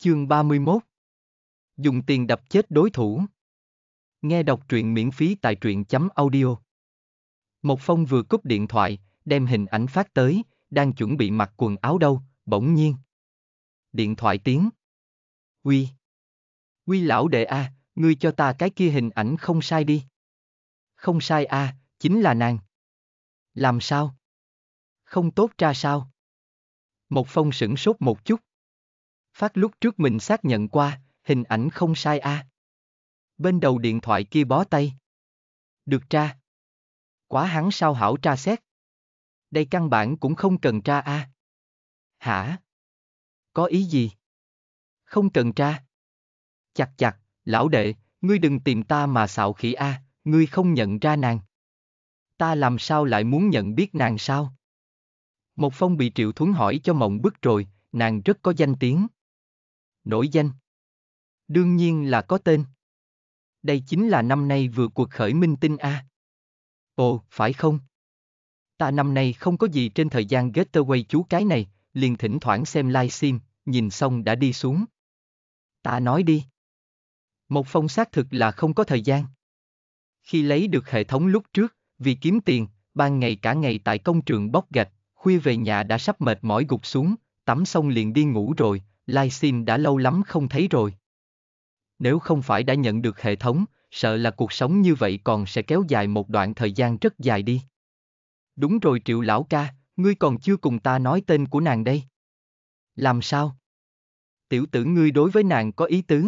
Chương 31 Dùng tiền đập chết đối thủ Nghe đọc truyện miễn phí tại truyện chấm audio Một phong vừa cúp điện thoại, đem hình ảnh phát tới, đang chuẩn bị mặc quần áo đâu, bỗng nhiên. Điện thoại tiếng. Uy. Uy lão đệ A, à, ngươi cho ta cái kia hình ảnh không sai đi. Không sai A, à, chính là nàng. Làm sao? Không tốt ra sao? Một phong sửng sốt một chút, Phát lúc trước mình xác nhận qua, hình ảnh không sai a. À. Bên đầu điện thoại kia bó tay. Được tra. Quá hắn sao hảo tra xét. Đây căn bản cũng không cần tra a. À. Hả? Có ý gì? Không cần tra. Chặt chặt, lão đệ, ngươi đừng tìm ta mà xạo khỉ a, à, ngươi không nhận ra nàng. Ta làm sao lại muốn nhận biết nàng sao? Một phong bị Triệu Thuấn hỏi cho mộng bức rồi, nàng rất có danh tiếng nổi danh. Đương nhiên là có tên. Đây chính là năm nay vừa cuộc khởi minh tinh A. À. Ồ, phải không? Ta năm nay không có gì trên thời gian getaway chú cái này, liền thỉnh thoảng xem livestream, nhìn xong đã đi xuống. Ta nói đi. Một phong xác thực là không có thời gian. Khi lấy được hệ thống lúc trước, vì kiếm tiền, ban ngày cả ngày tại công trường bóc gạch, khuya về nhà đã sắp mệt mỏi gục xuống, tắm xong liền đi ngủ rồi, Lai livestream đã lâu lắm không thấy rồi. Nếu không phải đã nhận được hệ thống, sợ là cuộc sống như vậy còn sẽ kéo dài một đoạn thời gian rất dài đi. Đúng rồi triệu lão ca, ngươi còn chưa cùng ta nói tên của nàng đây. Làm sao? Tiểu tử ngươi đối với nàng có ý tứ.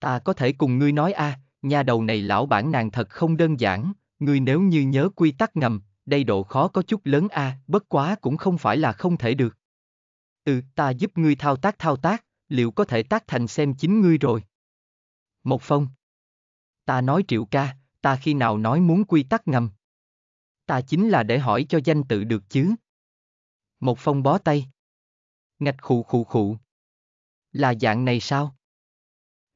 Ta có thể cùng ngươi nói a, à, nhà đầu này lão bản nàng thật không đơn giản, ngươi nếu như nhớ quy tắc ngầm, đây độ khó có chút lớn a, à, bất quá cũng không phải là không thể được. Ừ, ta giúp ngươi thao tác thao tác, liệu có thể tác thành xem chính ngươi rồi. Một phong. Ta nói triệu ca, ta khi nào nói muốn quy tắc ngầm. Ta chính là để hỏi cho danh tự được chứ. Một phong bó tay. Ngạch khụ khụ khụ. Là dạng này sao?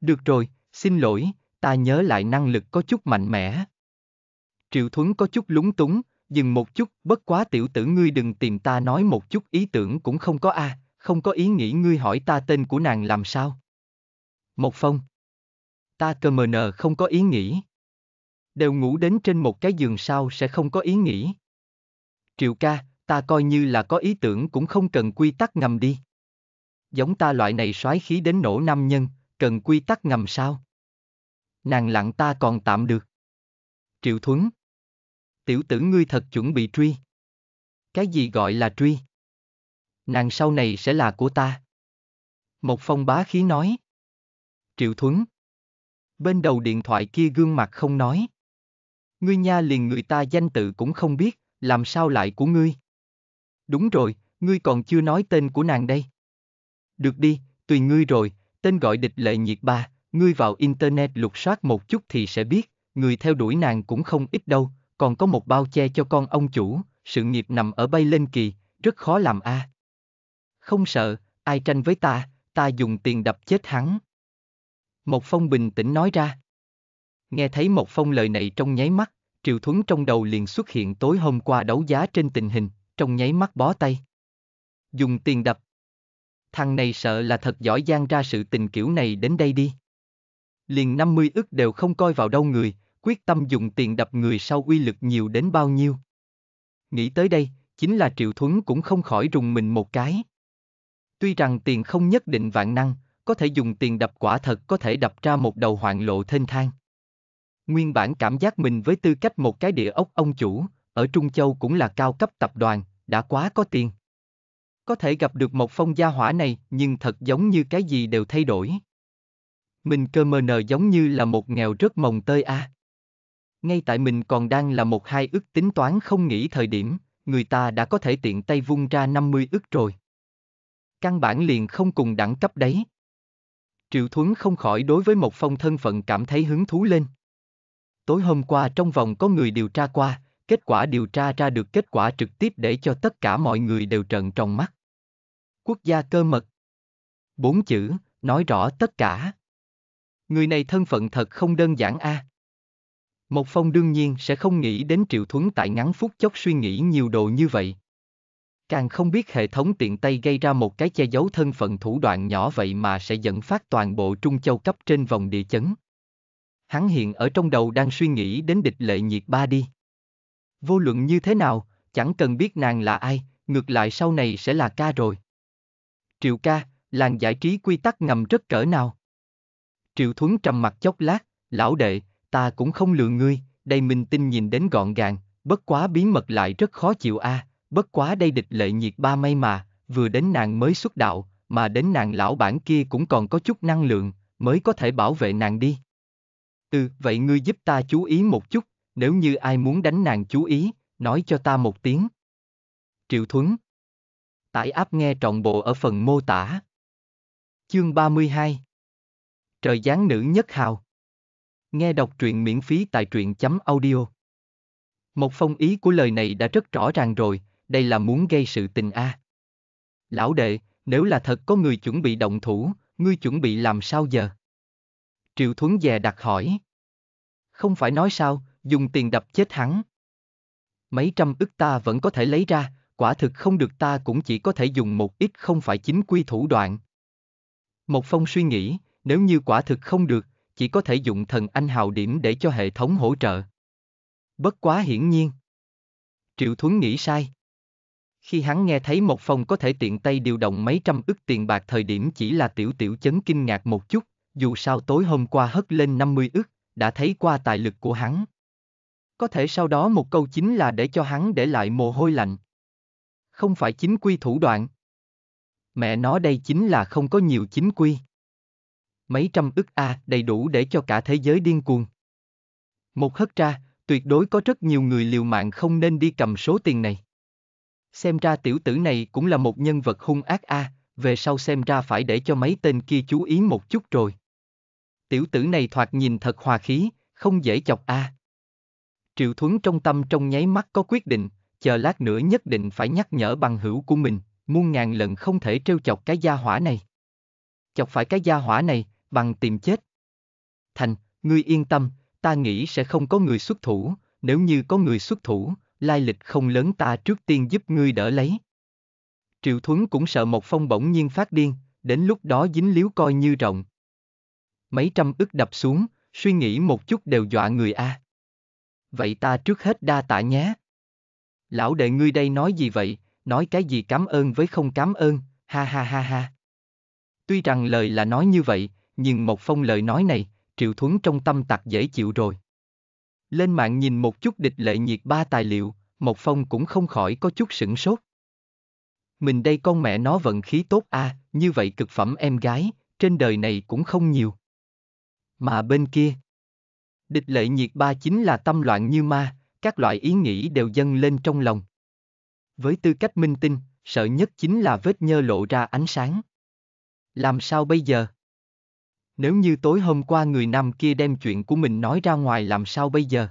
Được rồi, xin lỗi, ta nhớ lại năng lực có chút mạnh mẽ. Triệu Thuấn có chút lúng túng, dừng một chút, bất quá tiểu tử ngươi đừng tìm ta nói một chút ý tưởng cũng không có a, à, không có ý nghĩ ngươi hỏi ta tên của nàng làm sao. Một phong. Ta cơ mờ nờ không có ý nghĩ. Đều ngủ đến trên một cái giường sao sẽ không có ý nghĩ. Triệu ca, ta coi như là có ý tưởng cũng không cần quy tắc ngầm đi. Giống ta loại này soái khí đến nổ nam nhân, cần quy tắc ngầm sao? Nàng lặng ta còn tạm được. Triệu Thuấn tiểu tử ngươi thật chuẩn bị truy. Cái gì gọi là truy? Nàng sau này sẽ là của ta. Một phong bá khí nói. Triệu Thuấn. Bên đầu điện thoại kia gương mặt không nói. Ngươi nha liền người ta danh tự cũng không biết, làm sao lại của ngươi? Đúng rồi, ngươi còn chưa nói tên của nàng đây. Được đi, tùy ngươi rồi, tên gọi địch lệ nhiệt ba, ngươi vào Internet lục soát một chút thì sẽ biết, người theo đuổi nàng cũng không ít đâu, còn có một bao che cho con ông chủ, sự nghiệp nằm ở bay lên kỳ, rất khó làm a. À. Không sợ, ai tranh với ta, ta dùng tiền đập chết hắn. Một Phong bình tĩnh nói ra. Nghe thấy Một Phong lời này trong nháy mắt, Triệu Thuấn trong đầu liền xuất hiện tối hôm qua đấu giá trên tình hình, trong nháy mắt bó tay. Dùng tiền đập. Thằng này sợ là thật giỏi giang ra sự tình kiểu này đến đây đi. Liền 50 ức đều không coi vào đâu người, quyết tâm dùng tiền đập người sau uy lực nhiều đến bao nhiêu. Nghĩ tới đây, chính là Triệu Thuấn cũng không khỏi rùng mình một cái. Tuy rằng tiền không nhất định vạn năng, có thể dùng tiền đập quả thật có thể đập ra một đầu hoạn lộ thênh thang. Nguyên bản cảm giác mình với tư cách một cái địa ốc ông chủ, ở Trung Châu cũng là cao cấp tập đoàn, đã quá có tiền. Có thể gặp được một phong gia hỏa này nhưng thật giống như cái gì đều thay đổi. Mình cơ mờ nờ giống như là một nghèo rất mồng tơi a. À. Ngay tại mình còn đang là một hai ức tính toán không nghĩ thời điểm, người ta đã có thể tiện tay vung ra 50 ức rồi. Căn bản liền không cùng đẳng cấp đấy. Triệu Thuấn không khỏi đối với một phong thân phận cảm thấy hứng thú lên. Tối hôm qua trong vòng có người điều tra qua, kết quả điều tra ra được kết quả trực tiếp để cho tất cả mọi người đều trận trong mắt. Quốc gia cơ mật. Bốn chữ, nói rõ tất cả. Người này thân phận thật không đơn giản a. À. Mộc Phong đương nhiên sẽ không nghĩ đến Triệu Thuấn tại ngắn phút chốc suy nghĩ nhiều đồ như vậy. Càng không biết hệ thống tiện tay gây ra một cái che giấu thân phận thủ đoạn nhỏ vậy mà sẽ dẫn phát toàn bộ Trung Châu cấp trên vòng địa chấn. Hắn hiện ở trong đầu đang suy nghĩ đến địch lệ nhiệt ba đi. Vô luận như thế nào, chẳng cần biết nàng là ai, ngược lại sau này sẽ là ca rồi. Triệu ca, làng giải trí quy tắc ngầm rất cỡ nào. Triệu Thuấn trầm mặt chốc lát, lão đệ, ta cũng không lừa ngươi, đây minh tinh nhìn đến gọn gàng, bất quá bí mật lại rất khó chịu a, à, bất quá đây địch lệ nhiệt ba may mà, vừa đến nàng mới xuất đạo, mà đến nàng lão bản kia cũng còn có chút năng lượng, mới có thể bảo vệ nàng đi. Ừ, vậy ngươi giúp ta chú ý một chút, nếu như ai muốn đánh nàng chú ý, nói cho ta một tiếng. Triệu Thuấn Tải áp nghe trọn bộ ở phần mô tả. Chương 32 Trời giáng nữ nhất hào Nghe đọc truyện miễn phí tại truyện chấm audio. Một phong ý của lời này đã rất rõ ràng rồi, đây là muốn gây sự tình a. Lão đệ, nếu là thật có người chuẩn bị động thủ, ngươi chuẩn bị làm sao giờ? Triệu Thuấn dè đặt hỏi. Không phải nói sao, dùng tiền đập chết hắn. Mấy trăm ức ta vẫn có thể lấy ra, quả thực không được ta cũng chỉ có thể dùng một ít không phải chính quy thủ đoạn. Một phong suy nghĩ, nếu như quả thực không được, chỉ có thể dùng thần anh hào điểm để cho hệ thống hỗ trợ. Bất quá hiển nhiên. Triệu Thuấn nghĩ sai. Khi hắn nghe thấy một phòng có thể tiện tay điều động mấy trăm ức tiền bạc thời điểm chỉ là tiểu tiểu chấn kinh ngạc một chút, dù sao tối hôm qua hất lên 50 ức, đã thấy qua tài lực của hắn. Có thể sau đó một câu chính là để cho hắn để lại mồ hôi lạnh. Không phải chính quy thủ đoạn. Mẹ nó đây chính là không có nhiều chính quy mấy trăm ức a à, đầy đủ để cho cả thế giới điên cuồng. Một hất ra, tuyệt đối có rất nhiều người liều mạng không nên đi cầm số tiền này. Xem ra tiểu tử này cũng là một nhân vật hung ác a, à, về sau xem ra phải để cho mấy tên kia chú ý một chút rồi. Tiểu tử này thoạt nhìn thật hòa khí, không dễ chọc a. À. Triệu Thuấn trong tâm trong nháy mắt có quyết định, chờ lát nữa nhất định phải nhắc nhở bằng hữu của mình, muôn ngàn lần không thể trêu chọc cái gia hỏa này. Chọc phải cái gia hỏa này, bằng tìm chết. Thành, ngươi yên tâm, ta nghĩ sẽ không có người xuất thủ, nếu như có người xuất thủ, lai lịch không lớn ta trước tiên giúp ngươi đỡ lấy. Triệu Thuấn cũng sợ Mộc Phong bỗng nhiên phát điên, đến lúc đó dính líu coi như rộng. Mấy trăm ức đập xuống, suy nghĩ một chút đều dọa người a. À. Vậy ta trước hết đa tạ nhé. Lão đệ ngươi đây nói gì vậy, nói cái gì cảm ơn với không cảm ơn, ha ha ha ha. Tuy rằng lời là nói như vậy, nhưng Mộc Phong lời nói này, Triệu Thuấn trong tâm tặc dễ chịu rồi. Lên mạng nhìn một chút địch lệ nhiệt ba tài liệu, Mộc Phong cũng không khỏi có chút sửng sốt. Mình đây con mẹ nó vận khí tốt a, à, như vậy cực phẩm em gái, trên đời này cũng không nhiều. Mà bên kia, địch lệ nhiệt ba chính là tâm loạn như ma, các loại ý nghĩ đều dâng lên trong lòng. Với tư cách minh tinh, sợ nhất chính là vết nhơ lộ ra ánh sáng. Làm sao bây giờ? Nếu như tối hôm qua người nam kia đem chuyện của mình nói ra ngoài làm sao bây giờ?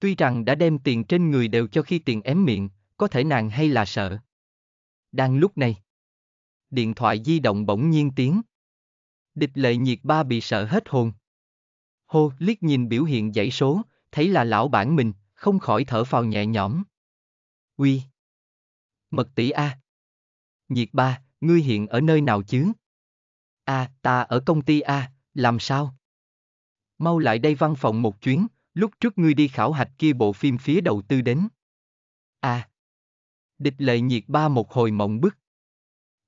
Tuy rằng đã đem tiền trên người đều cho khi tiền ém miệng, có thể nàng hay là sợ. Đang lúc này, điện thoại di động bỗng nhiên tiếng. Địch lệ nhiệt ba bị sợ hết hồn. Hô liếc nhìn biểu hiện dãy số, thấy là lão bản mình, không khỏi thở phào nhẹ nhõm. Uy, Mật tỷ A. Nhiệt ba, ngươi hiện ở nơi nào chứ? À, ta ở công ty A, làm sao? Mau lại đây văn phòng một chuyến, lúc trước ngươi đi khảo hạch kia bộ phim phía đầu tư đến. À. Địch lệ nhiệt ba một hồi mộng bức.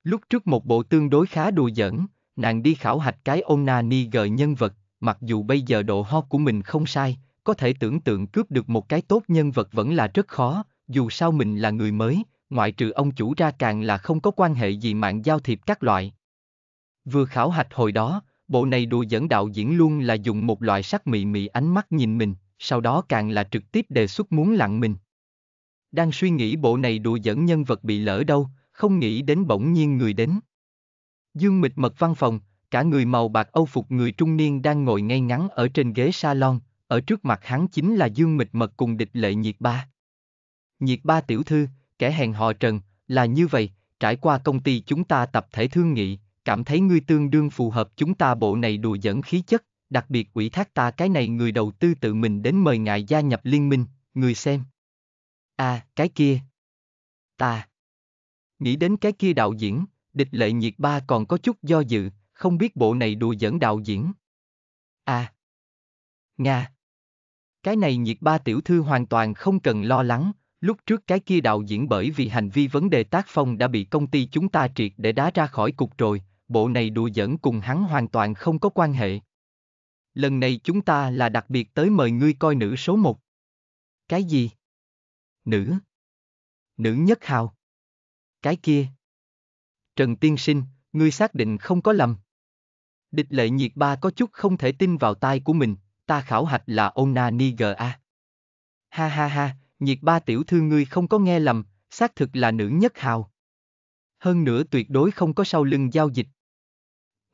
Lúc trước một bộ tương đối khá đùa giỡn, nàng đi khảo hạch cái ôn na ni gờ nhân vật, mặc dù bây giờ độ ho của mình không sai, có thể tưởng tượng cướp được một cái tốt nhân vật vẫn là rất khó, dù sao mình là người mới, ngoại trừ ông chủ ra càng là không có quan hệ gì mạng giao thiệp các loại. Vừa khảo hạch hồi đó, bộ này đùa dẫn đạo diễn luôn là dùng một loại sắc mị mị ánh mắt nhìn mình, sau đó càng là trực tiếp đề xuất muốn lặng mình. Đang suy nghĩ bộ này đùa dẫn nhân vật bị lỡ đâu, không nghĩ đến bỗng nhiên người đến. Dương mịch mật văn phòng, cả người màu bạc âu phục người trung niên đang ngồi ngay ngắn ở trên ghế salon, ở trước mặt hắn chính là Dương mịch mật cùng địch lệ nhiệt ba. Nhiệt ba tiểu thư, kẻ hèn họ trần, là như vậy, trải qua công ty chúng ta tập thể thương nghị, cảm thấy ngươi tương đương phù hợp chúng ta bộ này đùa dẫn khí chất, đặc biệt ủy thác ta cái này người đầu tư tự mình đến mời ngài gia nhập liên minh, người xem. À, cái kia. Ta. Nghĩ đến cái kia đạo diễn, địch lệ nhiệt ba còn có chút do dự, không biết bộ này đùa dẫn đạo diễn. À. Nga. Cái này nhiệt ba tiểu thư hoàn toàn không cần lo lắng, lúc trước cái kia đạo diễn bởi vì hành vi vấn đề tác phong đã bị công ty chúng ta triệt để đá ra khỏi cục rồi, bộ này đùa giỡn cùng hắn hoàn toàn không có quan hệ. Lần này chúng ta là đặc biệt tới mời ngươi coi nữ số một. Cái gì? Nữ. Nữ nhất hào. Cái kia. Trần Tiên Sinh, ngươi xác định không có lầm. Địch lệ nhiệt ba có chút không thể tin vào tai của mình, ta khảo hạch là Ona Niga. Ha ha ha, nhiệt ba tiểu thư ngươi không có nghe lầm, xác thực là nữ nhất hào. Hơn nữa tuyệt đối không có sau lưng giao dịch.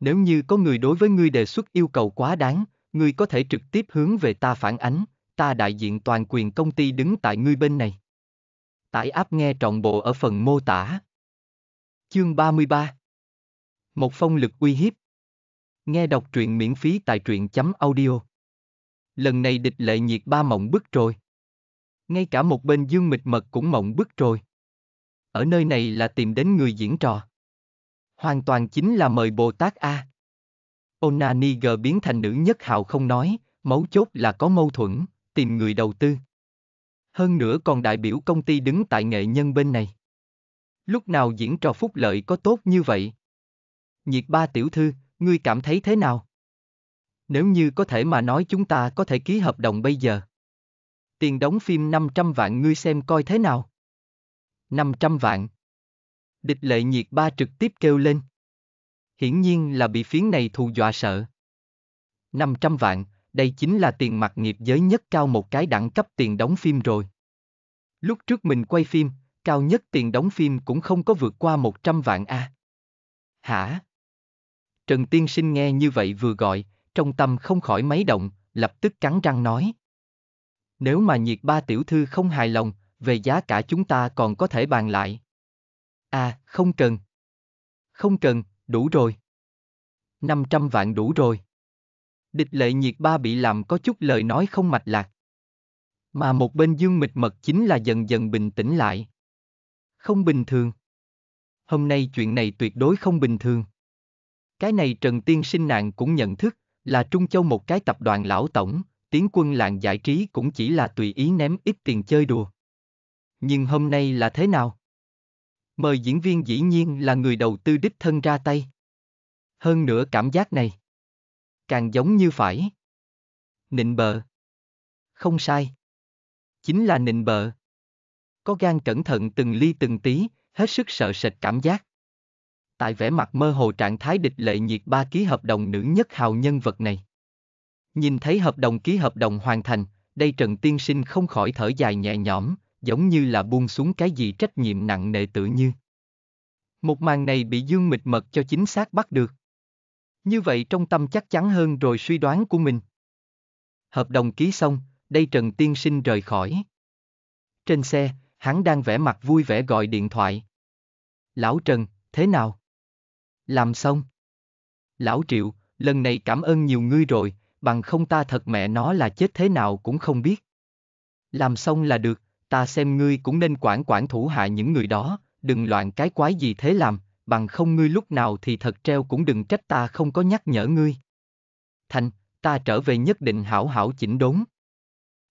Nếu như có người đối với ngươi đề xuất yêu cầu quá đáng, ngươi có thể trực tiếp hướng về ta phản ánh, ta đại diện toàn quyền công ty đứng tại ngươi bên này. Tải áp nghe trọn bộ ở phần mô tả. Chương 33 Một phong lực uy hiếp Nghe đọc truyện miễn phí tại truyện chấm audio. Lần này địch lệ nhiệt ba mộng bức rồi. Ngay cả một bên dương mịch mật cũng mộng bức rồi. Ở nơi này là tìm đến người diễn trò hoàn toàn chính là mời Bồ Tát A. Onani G biến thành nữ nhất hào không nói, mấu chốt là có mâu thuẫn, tìm người đầu tư. Hơn nữa còn đại biểu công ty đứng tại nghệ nhân bên này. Lúc nào diễn trò phúc lợi có tốt như vậy? Nhiệt ba tiểu thư, ngươi cảm thấy thế nào? Nếu như có thể mà nói chúng ta có thể ký hợp đồng bây giờ. Tiền đóng phim 500 vạn ngươi xem coi thế nào? 500 vạn. Địch lệ nhiệt ba trực tiếp kêu lên. Hiển nhiên là bị phiến này thù dọa sợ. 500 vạn, đây chính là tiền mặt nghiệp giới nhất cao một cái đẳng cấp tiền đóng phim rồi. Lúc trước mình quay phim, cao nhất tiền đóng phim cũng không có vượt qua 100 vạn a. À. Hả? Trần Tiên Sinh nghe như vậy vừa gọi, trong tâm không khỏi máy động, lập tức cắn răng nói. Nếu mà nhiệt ba tiểu thư không hài lòng, về giá cả chúng ta còn có thể bàn lại. À, không cần. Không cần, đủ rồi. 500 vạn đủ rồi. Địch lệ nhiệt ba bị làm có chút lời nói không mạch lạc. Mà một bên dương mịch mật chính là dần dần bình tĩnh lại. Không bình thường. Hôm nay chuyện này tuyệt đối không bình thường. Cái này Trần Tiên sinh nạn cũng nhận thức, là Trung Châu một cái tập đoàn lão tổng, tiến quân làng giải trí cũng chỉ là tùy ý ném ít tiền chơi đùa. Nhưng hôm nay là thế nào? mời diễn viên dĩ nhiên là người đầu tư đích thân ra tay. Hơn nữa cảm giác này, càng giống như phải. Nịnh bợ. Không sai. Chính là nịnh bợ. Có gan cẩn thận từng ly từng tí, hết sức sợ sệt cảm giác. Tại vẻ mặt mơ hồ trạng thái địch lệ nhiệt ba ký hợp đồng nữ nhất hào nhân vật này. Nhìn thấy hợp đồng ký hợp đồng hoàn thành, đây Trần Tiên Sinh không khỏi thở dài nhẹ nhõm, giống như là buông xuống cái gì trách nhiệm nặng nề tự như. Một màn này bị Dương Mịch Mật cho chính xác bắt được. Như vậy trong tâm chắc chắn hơn rồi suy đoán của mình. Hợp đồng ký xong, đây Trần Tiên Sinh rời khỏi. Trên xe, hắn đang vẽ mặt vui vẻ gọi điện thoại. Lão Trần, thế nào? Làm xong. Lão Triệu, lần này cảm ơn nhiều ngươi rồi, bằng không ta thật mẹ nó là chết thế nào cũng không biết. Làm xong là được ta xem ngươi cũng nên quản quản thủ hạ những người đó, đừng loạn cái quái gì thế làm, bằng không ngươi lúc nào thì thật treo cũng đừng trách ta không có nhắc nhở ngươi. Thành, ta trở về nhất định hảo hảo chỉnh đốn.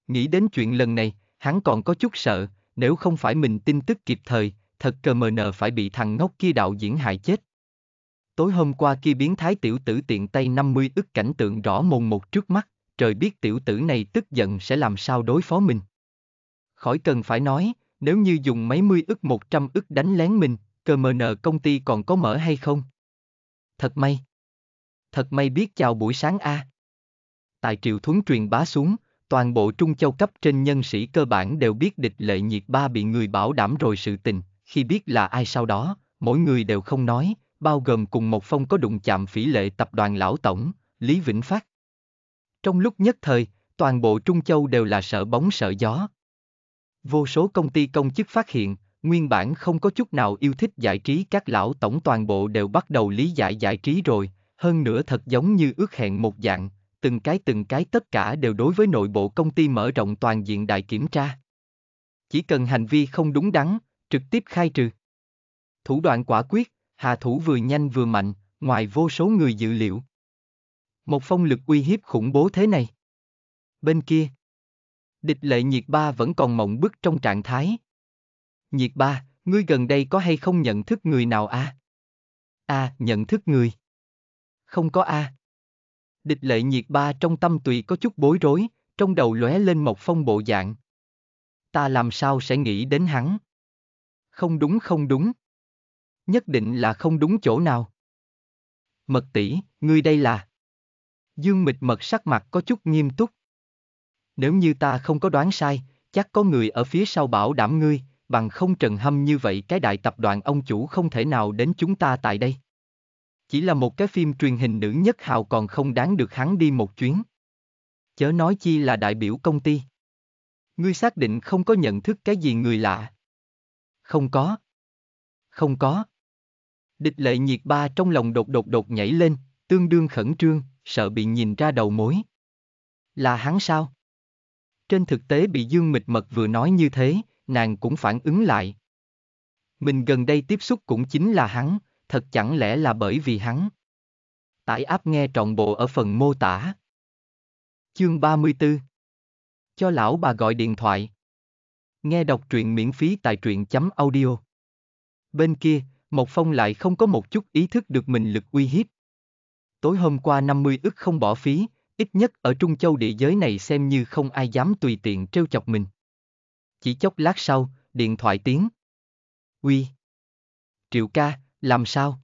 Nghĩ đến chuyện lần này, hắn còn có chút sợ, nếu không phải mình tin tức kịp thời, thật cờ mờ nờ phải bị thằng ngốc kia đạo diễn hại chết. Tối hôm qua kia biến thái tiểu tử tiện tay 50 ức cảnh tượng rõ mồn một trước mắt, trời biết tiểu tử này tức giận sẽ làm sao đối phó mình khỏi cần phải nói, nếu như dùng mấy mươi ức một trăm ức đánh lén mình, cơ mờ nợ công ty còn có mở hay không? Thật may. Thật may biết chào buổi sáng A. À. Tại Triệu Thuấn truyền bá xuống, toàn bộ Trung Châu cấp trên nhân sĩ cơ bản đều biết địch lệ nhiệt ba bị người bảo đảm rồi sự tình, khi biết là ai sau đó, mỗi người đều không nói, bao gồm cùng một phong có đụng chạm phỉ lệ tập đoàn lão tổng, Lý Vĩnh Phát. Trong lúc nhất thời, toàn bộ Trung Châu đều là sợ bóng sợ gió. Vô số công ty công chức phát hiện, nguyên bản không có chút nào yêu thích giải trí các lão tổng toàn bộ đều bắt đầu lý giải giải trí rồi, hơn nữa thật giống như ước hẹn một dạng, từng cái từng cái tất cả đều đối với nội bộ công ty mở rộng toàn diện đại kiểm tra. Chỉ cần hành vi không đúng đắn, trực tiếp khai trừ. Thủ đoạn quả quyết, Hà Thủ vừa nhanh vừa mạnh, ngoài vô số người dự liệu. Một phong lực uy hiếp khủng bố thế này. Bên kia, Địch lệ nhiệt ba vẫn còn mộng bức trong trạng thái. Nhiệt ba, ngươi gần đây có hay không nhận thức người nào a? À? A, à, nhận thức người. Không có a. À. Địch lệ nhiệt ba trong tâm tùy có chút bối rối, trong đầu lóe lên một phong bộ dạng. Ta làm sao sẽ nghĩ đến hắn? Không đúng không đúng. Nhất định là không đúng chỗ nào. Mật tỷ, ngươi đây là. Dương mịch mật sắc mặt có chút nghiêm túc nếu như ta không có đoán sai, chắc có người ở phía sau bảo đảm ngươi, bằng không trần hâm như vậy cái đại tập đoàn ông chủ không thể nào đến chúng ta tại đây. Chỉ là một cái phim truyền hình nữ nhất hào còn không đáng được hắn đi một chuyến. Chớ nói chi là đại biểu công ty. Ngươi xác định không có nhận thức cái gì người lạ. Không có. Không có. Địch lệ nhiệt ba trong lòng đột đột đột nhảy lên, tương đương khẩn trương, sợ bị nhìn ra đầu mối. Là hắn sao? Trên thực tế bị Dương Mịch Mật vừa nói như thế, nàng cũng phản ứng lại. Mình gần đây tiếp xúc cũng chính là hắn, thật chẳng lẽ là bởi vì hắn. Tải áp nghe trọn bộ ở phần mô tả. Chương 34 Cho lão bà gọi điện thoại. Nghe đọc truyện miễn phí tại truyện chấm audio. Bên kia, Mộc Phong lại không có một chút ý thức được mình lực uy hiếp. Tối hôm qua 50 ức không bỏ phí, Ít nhất ở Trung Châu địa giới này xem như không ai dám tùy tiện trêu chọc mình. Chỉ chốc lát sau, điện thoại tiếng. Uy. Triệu ca, làm sao?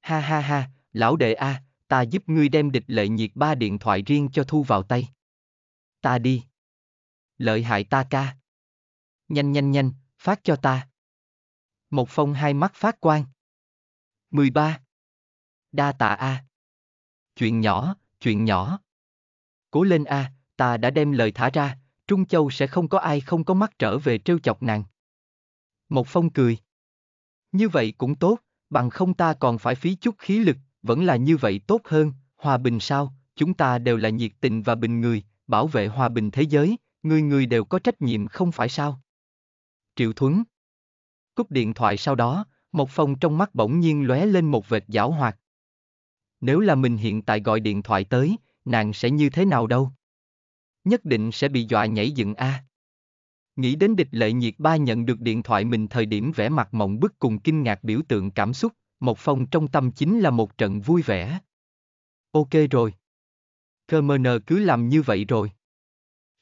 Ha ha ha, lão đệ a, à, ta giúp ngươi đem địch lệ nhiệt ba điện thoại riêng cho thu vào tay. Ta đi. Lợi hại ta ca. Nhanh nhanh nhanh, phát cho ta. Một phong hai mắt phát quang. 13. Đa tạ a. À. Chuyện nhỏ, chuyện nhỏ. Cố lên a, à, ta đã đem lời thả ra, Trung Châu sẽ không có ai không có mắt trở về trêu chọc nàng. Một phong cười. Như vậy cũng tốt, bằng không ta còn phải phí chút khí lực, vẫn là như vậy tốt hơn, hòa bình sao, chúng ta đều là nhiệt tình và bình người, bảo vệ hòa bình thế giới, người người đều có trách nhiệm không phải sao. Triệu Thuấn Cúp điện thoại sau đó, một phong trong mắt bỗng nhiên lóe lên một vệt giảo hoạt. Nếu là mình hiện tại gọi điện thoại tới, nàng sẽ như thế nào đâu? Nhất định sẽ bị dọa nhảy dựng a. À. Nghĩ đến địch lệ nhiệt ba nhận được điện thoại mình thời điểm vẽ mặt mộng bức cùng kinh ngạc biểu tượng cảm xúc, một phong trong tâm chính là một trận vui vẻ. Ok rồi. Cơ mờ nờ cứ làm như vậy rồi.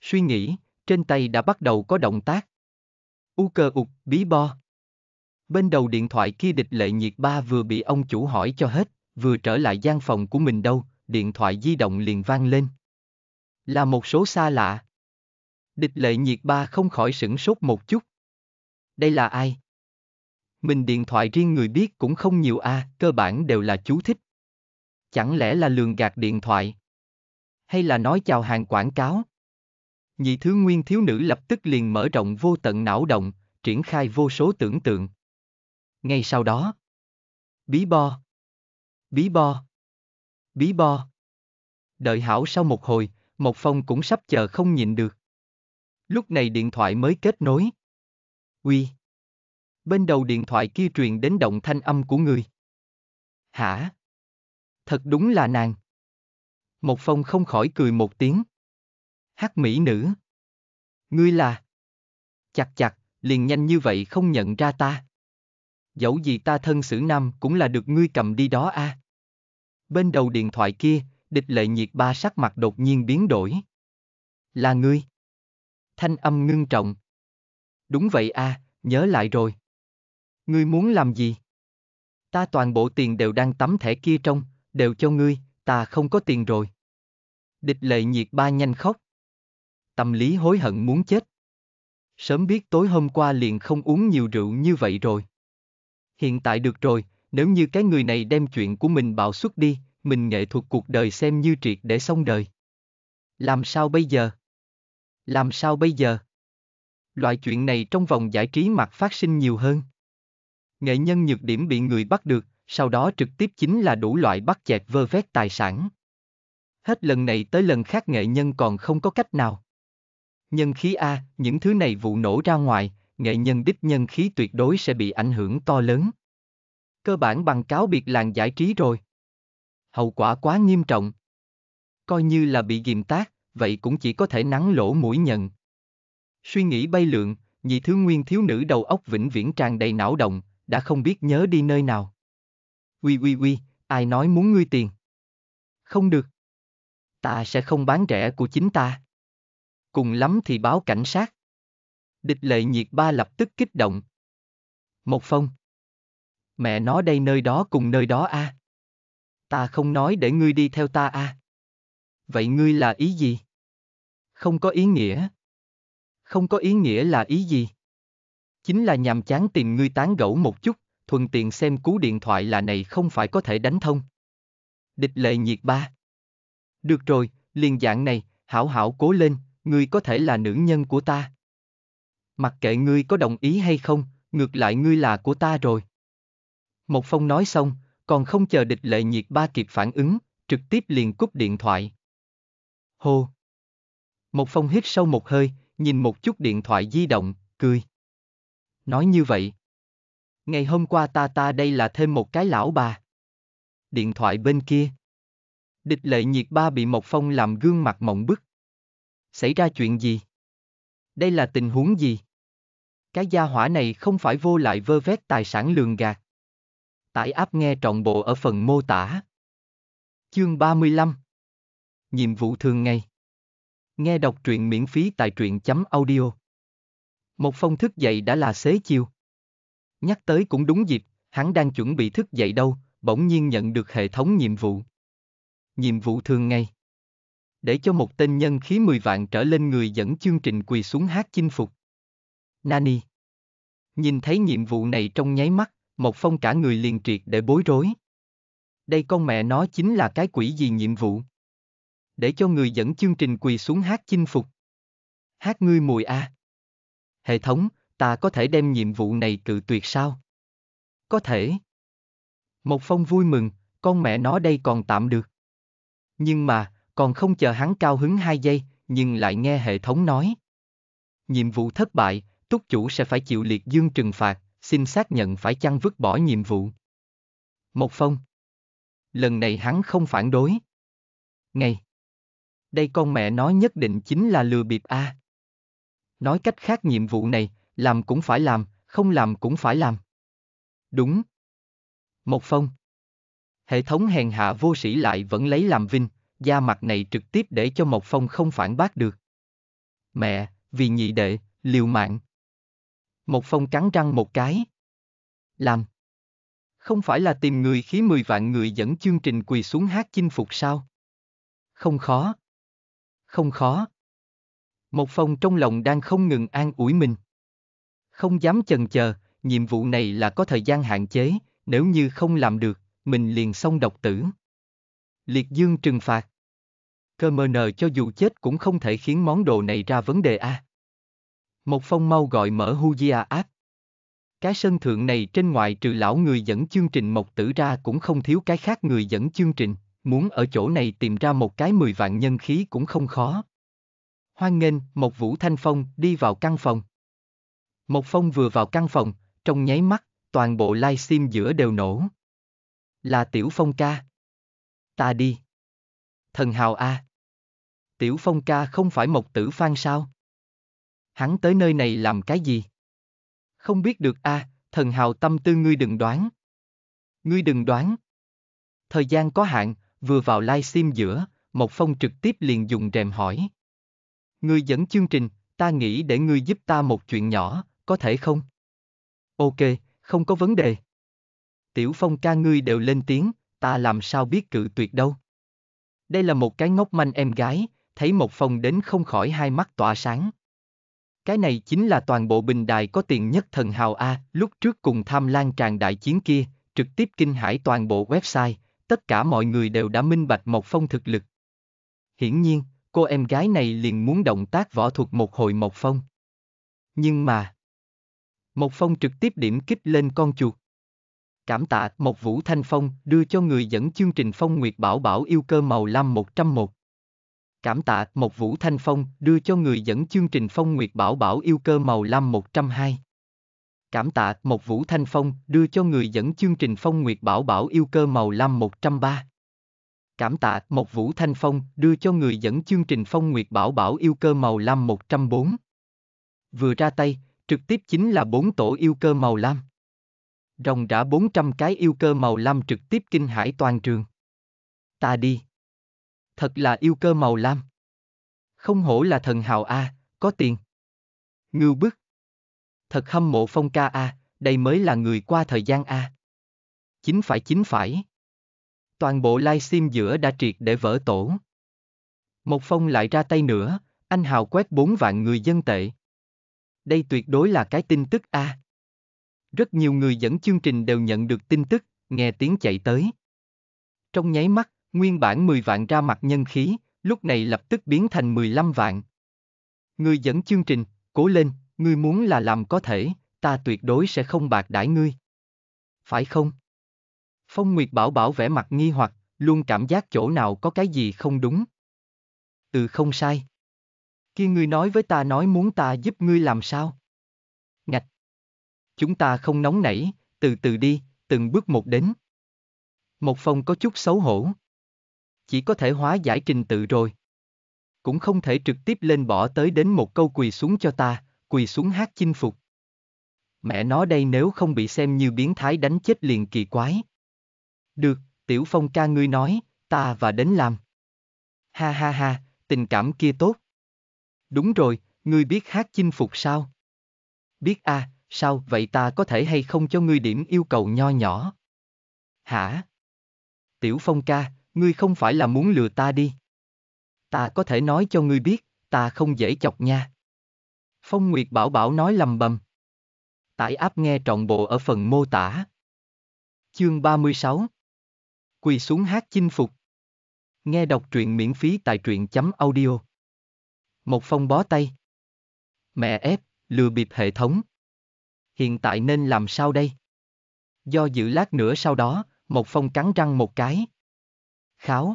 Suy nghĩ, trên tay đã bắt đầu có động tác. U cơ ụt, bí bo. Bên đầu điện thoại kia địch lệ nhiệt ba vừa bị ông chủ hỏi cho hết, vừa trở lại gian phòng của mình đâu, điện thoại di động liền vang lên. Là một số xa lạ. Địch lệ nhiệt ba không khỏi sửng sốt một chút. Đây là ai? Mình điện thoại riêng người biết cũng không nhiều a, à, cơ bản đều là chú thích. Chẳng lẽ là lường gạt điện thoại? Hay là nói chào hàng quảng cáo? Nhị thứ nguyên thiếu nữ lập tức liền mở rộng vô tận não động, triển khai vô số tưởng tượng. Ngay sau đó, bí bo, bí bo, Bí bo. Đợi hảo sau một hồi, Mộc Phong cũng sắp chờ không nhịn được. Lúc này điện thoại mới kết nối. Uy. Bên đầu điện thoại kia truyền đến động thanh âm của người. Hả? Thật đúng là nàng. Mộc Phong không khỏi cười một tiếng. Hát mỹ nữ. Ngươi là? Chặt chặt, liền nhanh như vậy không nhận ra ta. Dẫu gì ta thân xử nam cũng là được ngươi cầm đi đó a. À? Bên đầu điện thoại kia, địch lệ nhiệt ba sắc mặt đột nhiên biến đổi. Là ngươi. Thanh âm ngưng trọng. Đúng vậy a, à, nhớ lại rồi. Ngươi muốn làm gì? Ta toàn bộ tiền đều đang tắm thẻ kia trong, đều cho ngươi, ta không có tiền rồi. Địch lệ nhiệt ba nhanh khóc. Tâm lý hối hận muốn chết. Sớm biết tối hôm qua liền không uống nhiều rượu như vậy rồi. Hiện tại được rồi, nếu như cái người này đem chuyện của mình bạo xuất đi, mình nghệ thuật cuộc đời xem như triệt để xong đời. Làm sao bây giờ? Làm sao bây giờ? Loại chuyện này trong vòng giải trí mặt phát sinh nhiều hơn. Nghệ nhân nhược điểm bị người bắt được, sau đó trực tiếp chính là đủ loại bắt chẹt vơ vét tài sản. Hết lần này tới lần khác nghệ nhân còn không có cách nào. Nhân khí A, những thứ này vụ nổ ra ngoài, nghệ nhân đích nhân khí tuyệt đối sẽ bị ảnh hưởng to lớn cơ bản bằng cáo biệt làng giải trí rồi. Hậu quả quá nghiêm trọng. Coi như là bị ghim tác, vậy cũng chỉ có thể nắng lỗ mũi nhận. Suy nghĩ bay lượn, nhị thứ nguyên thiếu nữ đầu óc vĩnh viễn tràn đầy não động, đã không biết nhớ đi nơi nào. Ui ui ui, ai nói muốn ngươi tiền? Không được. Ta sẽ không bán rẻ của chính ta. Cùng lắm thì báo cảnh sát. Địch lệ nhiệt ba lập tức kích động. Một phong mẹ nó đây nơi đó cùng nơi đó a. À? Ta không nói để ngươi đi theo ta a. À? Vậy ngươi là ý gì? Không có ý nghĩa. Không có ý nghĩa là ý gì? Chính là nhàm chán tìm ngươi tán gẫu một chút, thuận tiện xem cú điện thoại là này không phải có thể đánh thông. Địch lệ nhiệt ba. Được rồi, liền dạng này, hảo hảo cố lên, ngươi có thể là nữ nhân của ta. Mặc kệ ngươi có đồng ý hay không, ngược lại ngươi là của ta rồi. Một Phong nói xong, còn không chờ địch lệ nhiệt ba kịp phản ứng, trực tiếp liền cúp điện thoại. Hô! Một Phong hít sâu một hơi, nhìn một chút điện thoại di động, cười. Nói như vậy. Ngày hôm qua ta ta đây là thêm một cái lão bà. Điện thoại bên kia. Địch lệ nhiệt ba bị một Phong làm gương mặt mộng bức. Xảy ra chuyện gì? Đây là tình huống gì? Cái gia hỏa này không phải vô lại vơ vét tài sản lường gạt. Tải app nghe trọn bộ ở phần mô tả. Chương 35 Nhiệm vụ thường ngày Nghe đọc truyện miễn phí tại truyện.audio chấm Một phong thức dậy đã là xế chiều. Nhắc tới cũng đúng dịp, hắn đang chuẩn bị thức dậy đâu, bỗng nhiên nhận được hệ thống nhiệm vụ. Nhiệm vụ thường ngày Để cho một tên nhân khí 10 vạn trở lên người dẫn chương trình quỳ xuống hát chinh phục. Nani Nhìn thấy nhiệm vụ này trong nháy mắt, Mộc Phong cả người liền triệt để bối rối. Đây con mẹ nó chính là cái quỷ gì nhiệm vụ? Để cho người dẫn chương trình quỳ xuống hát chinh phục. Hát ngươi mùi a. À. Hệ thống, ta có thể đem nhiệm vụ này cự tuyệt sao? Có thể. Mộc Phong vui mừng, con mẹ nó đây còn tạm được. Nhưng mà, còn không chờ hắn cao hứng hai giây, nhưng lại nghe hệ thống nói. Nhiệm vụ thất bại, túc chủ sẽ phải chịu liệt dương trừng phạt, xin xác nhận phải chăng vứt bỏ nhiệm vụ. Một phong. Lần này hắn không phản đối. Ngày. Đây con mẹ nói nhất định chính là lừa bịp A. À. Nói cách khác nhiệm vụ này, làm cũng phải làm, không làm cũng phải làm. Đúng. Một phong. Hệ thống hèn hạ vô sĩ lại vẫn lấy làm vinh, da mặt này trực tiếp để cho Mộc Phong không phản bác được. Mẹ, vì nhị đệ, liều mạng. Một phong cắn răng một cái. Làm. Không phải là tìm người khí mười vạn người dẫn chương trình quỳ xuống hát chinh phục sao? Không khó. Không khó. Một phong trong lòng đang không ngừng an ủi mình. Không dám chần chờ, nhiệm vụ này là có thời gian hạn chế, nếu như không làm được, mình liền xong độc tử. Liệt dương trừng phạt. Cơ mờ nờ cho dù chết cũng không thể khiến món đồ này ra vấn đề a. Một phong mau gọi mở Hujia app. Cái sân thượng này trên ngoài trừ lão người dẫn chương trình Mộc Tử ra cũng không thiếu cái khác người dẫn chương trình, muốn ở chỗ này tìm ra một cái mười vạn nhân khí cũng không khó. Hoan nghênh, Mộc Vũ Thanh Phong đi vào căn phòng. Mộc Phong vừa vào căn phòng, trong nháy mắt, toàn bộ livestream giữa đều nổ. Là Tiểu Phong ca. Ta đi. Thần hào A. Tiểu Phong ca không phải Mộc Tử Phan sao? hắn tới nơi này làm cái gì? Không biết được a, à, thần hào tâm tư ngươi đừng đoán. Ngươi đừng đoán. Thời gian có hạn, vừa vào live stream giữa, Mộc Phong trực tiếp liền dùng rèm hỏi. Ngươi dẫn chương trình, ta nghĩ để ngươi giúp ta một chuyện nhỏ, có thể không? Ok, không có vấn đề. Tiểu Phong ca ngươi đều lên tiếng, ta làm sao biết cự tuyệt đâu. Đây là một cái ngốc manh em gái, thấy Mộc Phong đến không khỏi hai mắt tỏa sáng. Cái này chính là toàn bộ bình đài có tiền nhất thần hào A, lúc trước cùng tham lan tràn đại chiến kia, trực tiếp kinh hải toàn bộ website, tất cả mọi người đều đã minh bạch Mộc Phong thực lực. Hiển nhiên, cô em gái này liền muốn động tác võ thuật một hồi Mộc Phong. Nhưng mà... Mộc Phong trực tiếp điểm kích lên con chuột. Cảm tạ Mộc Vũ Thanh Phong đưa cho người dẫn chương trình Phong Nguyệt Bảo Bảo yêu cơ màu lam 101 cảm tạ một vũ thanh phong đưa cho người dẫn chương trình phong nguyệt bảo bảo yêu cơ màu lam 102. Cảm tạ một vũ thanh phong đưa cho người dẫn chương trình phong nguyệt bảo bảo yêu cơ màu lam 103. Cảm tạ một vũ thanh phong đưa cho người dẫn chương trình phong nguyệt bảo bảo yêu cơ màu lam 104. Vừa ra tay, trực tiếp chính là bốn tổ yêu cơ màu lam. Rồng đã 400 cái yêu cơ màu lam trực tiếp kinh hải toàn trường. Ta đi thật là yêu cơ màu lam. Không hổ là thần hào A, có tiền. Ngưu bức. Thật hâm mộ phong ca A, đây mới là người qua thời gian A. Chính phải chính phải. Toàn bộ livestream giữa đã triệt để vỡ tổ. Một phong lại ra tay nữa, anh hào quét bốn vạn người dân tệ. Đây tuyệt đối là cái tin tức A. Rất nhiều người dẫn chương trình đều nhận được tin tức, nghe tiếng chạy tới. Trong nháy mắt, Nguyên bản 10 vạn ra mặt nhân khí, lúc này lập tức biến thành 15 vạn. Ngươi dẫn chương trình, cố lên, ngươi muốn là làm có thể, ta tuyệt đối sẽ không bạc đãi ngươi. Phải không? Phong Nguyệt bảo bảo vẻ mặt nghi hoặc, luôn cảm giác chỗ nào có cái gì không đúng. từ không sai. Khi ngươi nói với ta nói muốn ta giúp ngươi làm sao? Ngạch. Chúng ta không nóng nảy, từ từ đi, từng bước một đến. Một phong có chút xấu hổ, chỉ có thể hóa giải trình tự rồi. Cũng không thể trực tiếp lên bỏ tới đến một câu quỳ xuống cho ta, quỳ xuống hát chinh phục. Mẹ nó đây nếu không bị xem như biến thái đánh chết liền kỳ quái. Được, Tiểu Phong ca ngươi nói, ta và đến làm. Ha ha ha, tình cảm kia tốt. Đúng rồi, ngươi biết hát chinh phục sao? Biết a, à, sao vậy ta có thể hay không cho ngươi điểm yêu cầu nho nhỏ? Hả? Tiểu Phong ca, ngươi không phải là muốn lừa ta đi. Ta có thể nói cho ngươi biết, ta không dễ chọc nha. Phong Nguyệt Bảo Bảo nói lầm bầm. Tải áp nghe trọn bộ ở phần mô tả. Chương 36 Quỳ xuống hát chinh phục Nghe đọc truyện miễn phí tại truyện chấm audio Một phong bó tay Mẹ ép, lừa bịp hệ thống Hiện tại nên làm sao đây? Do dự lát nữa sau đó, một phong cắn răng một cái kháo.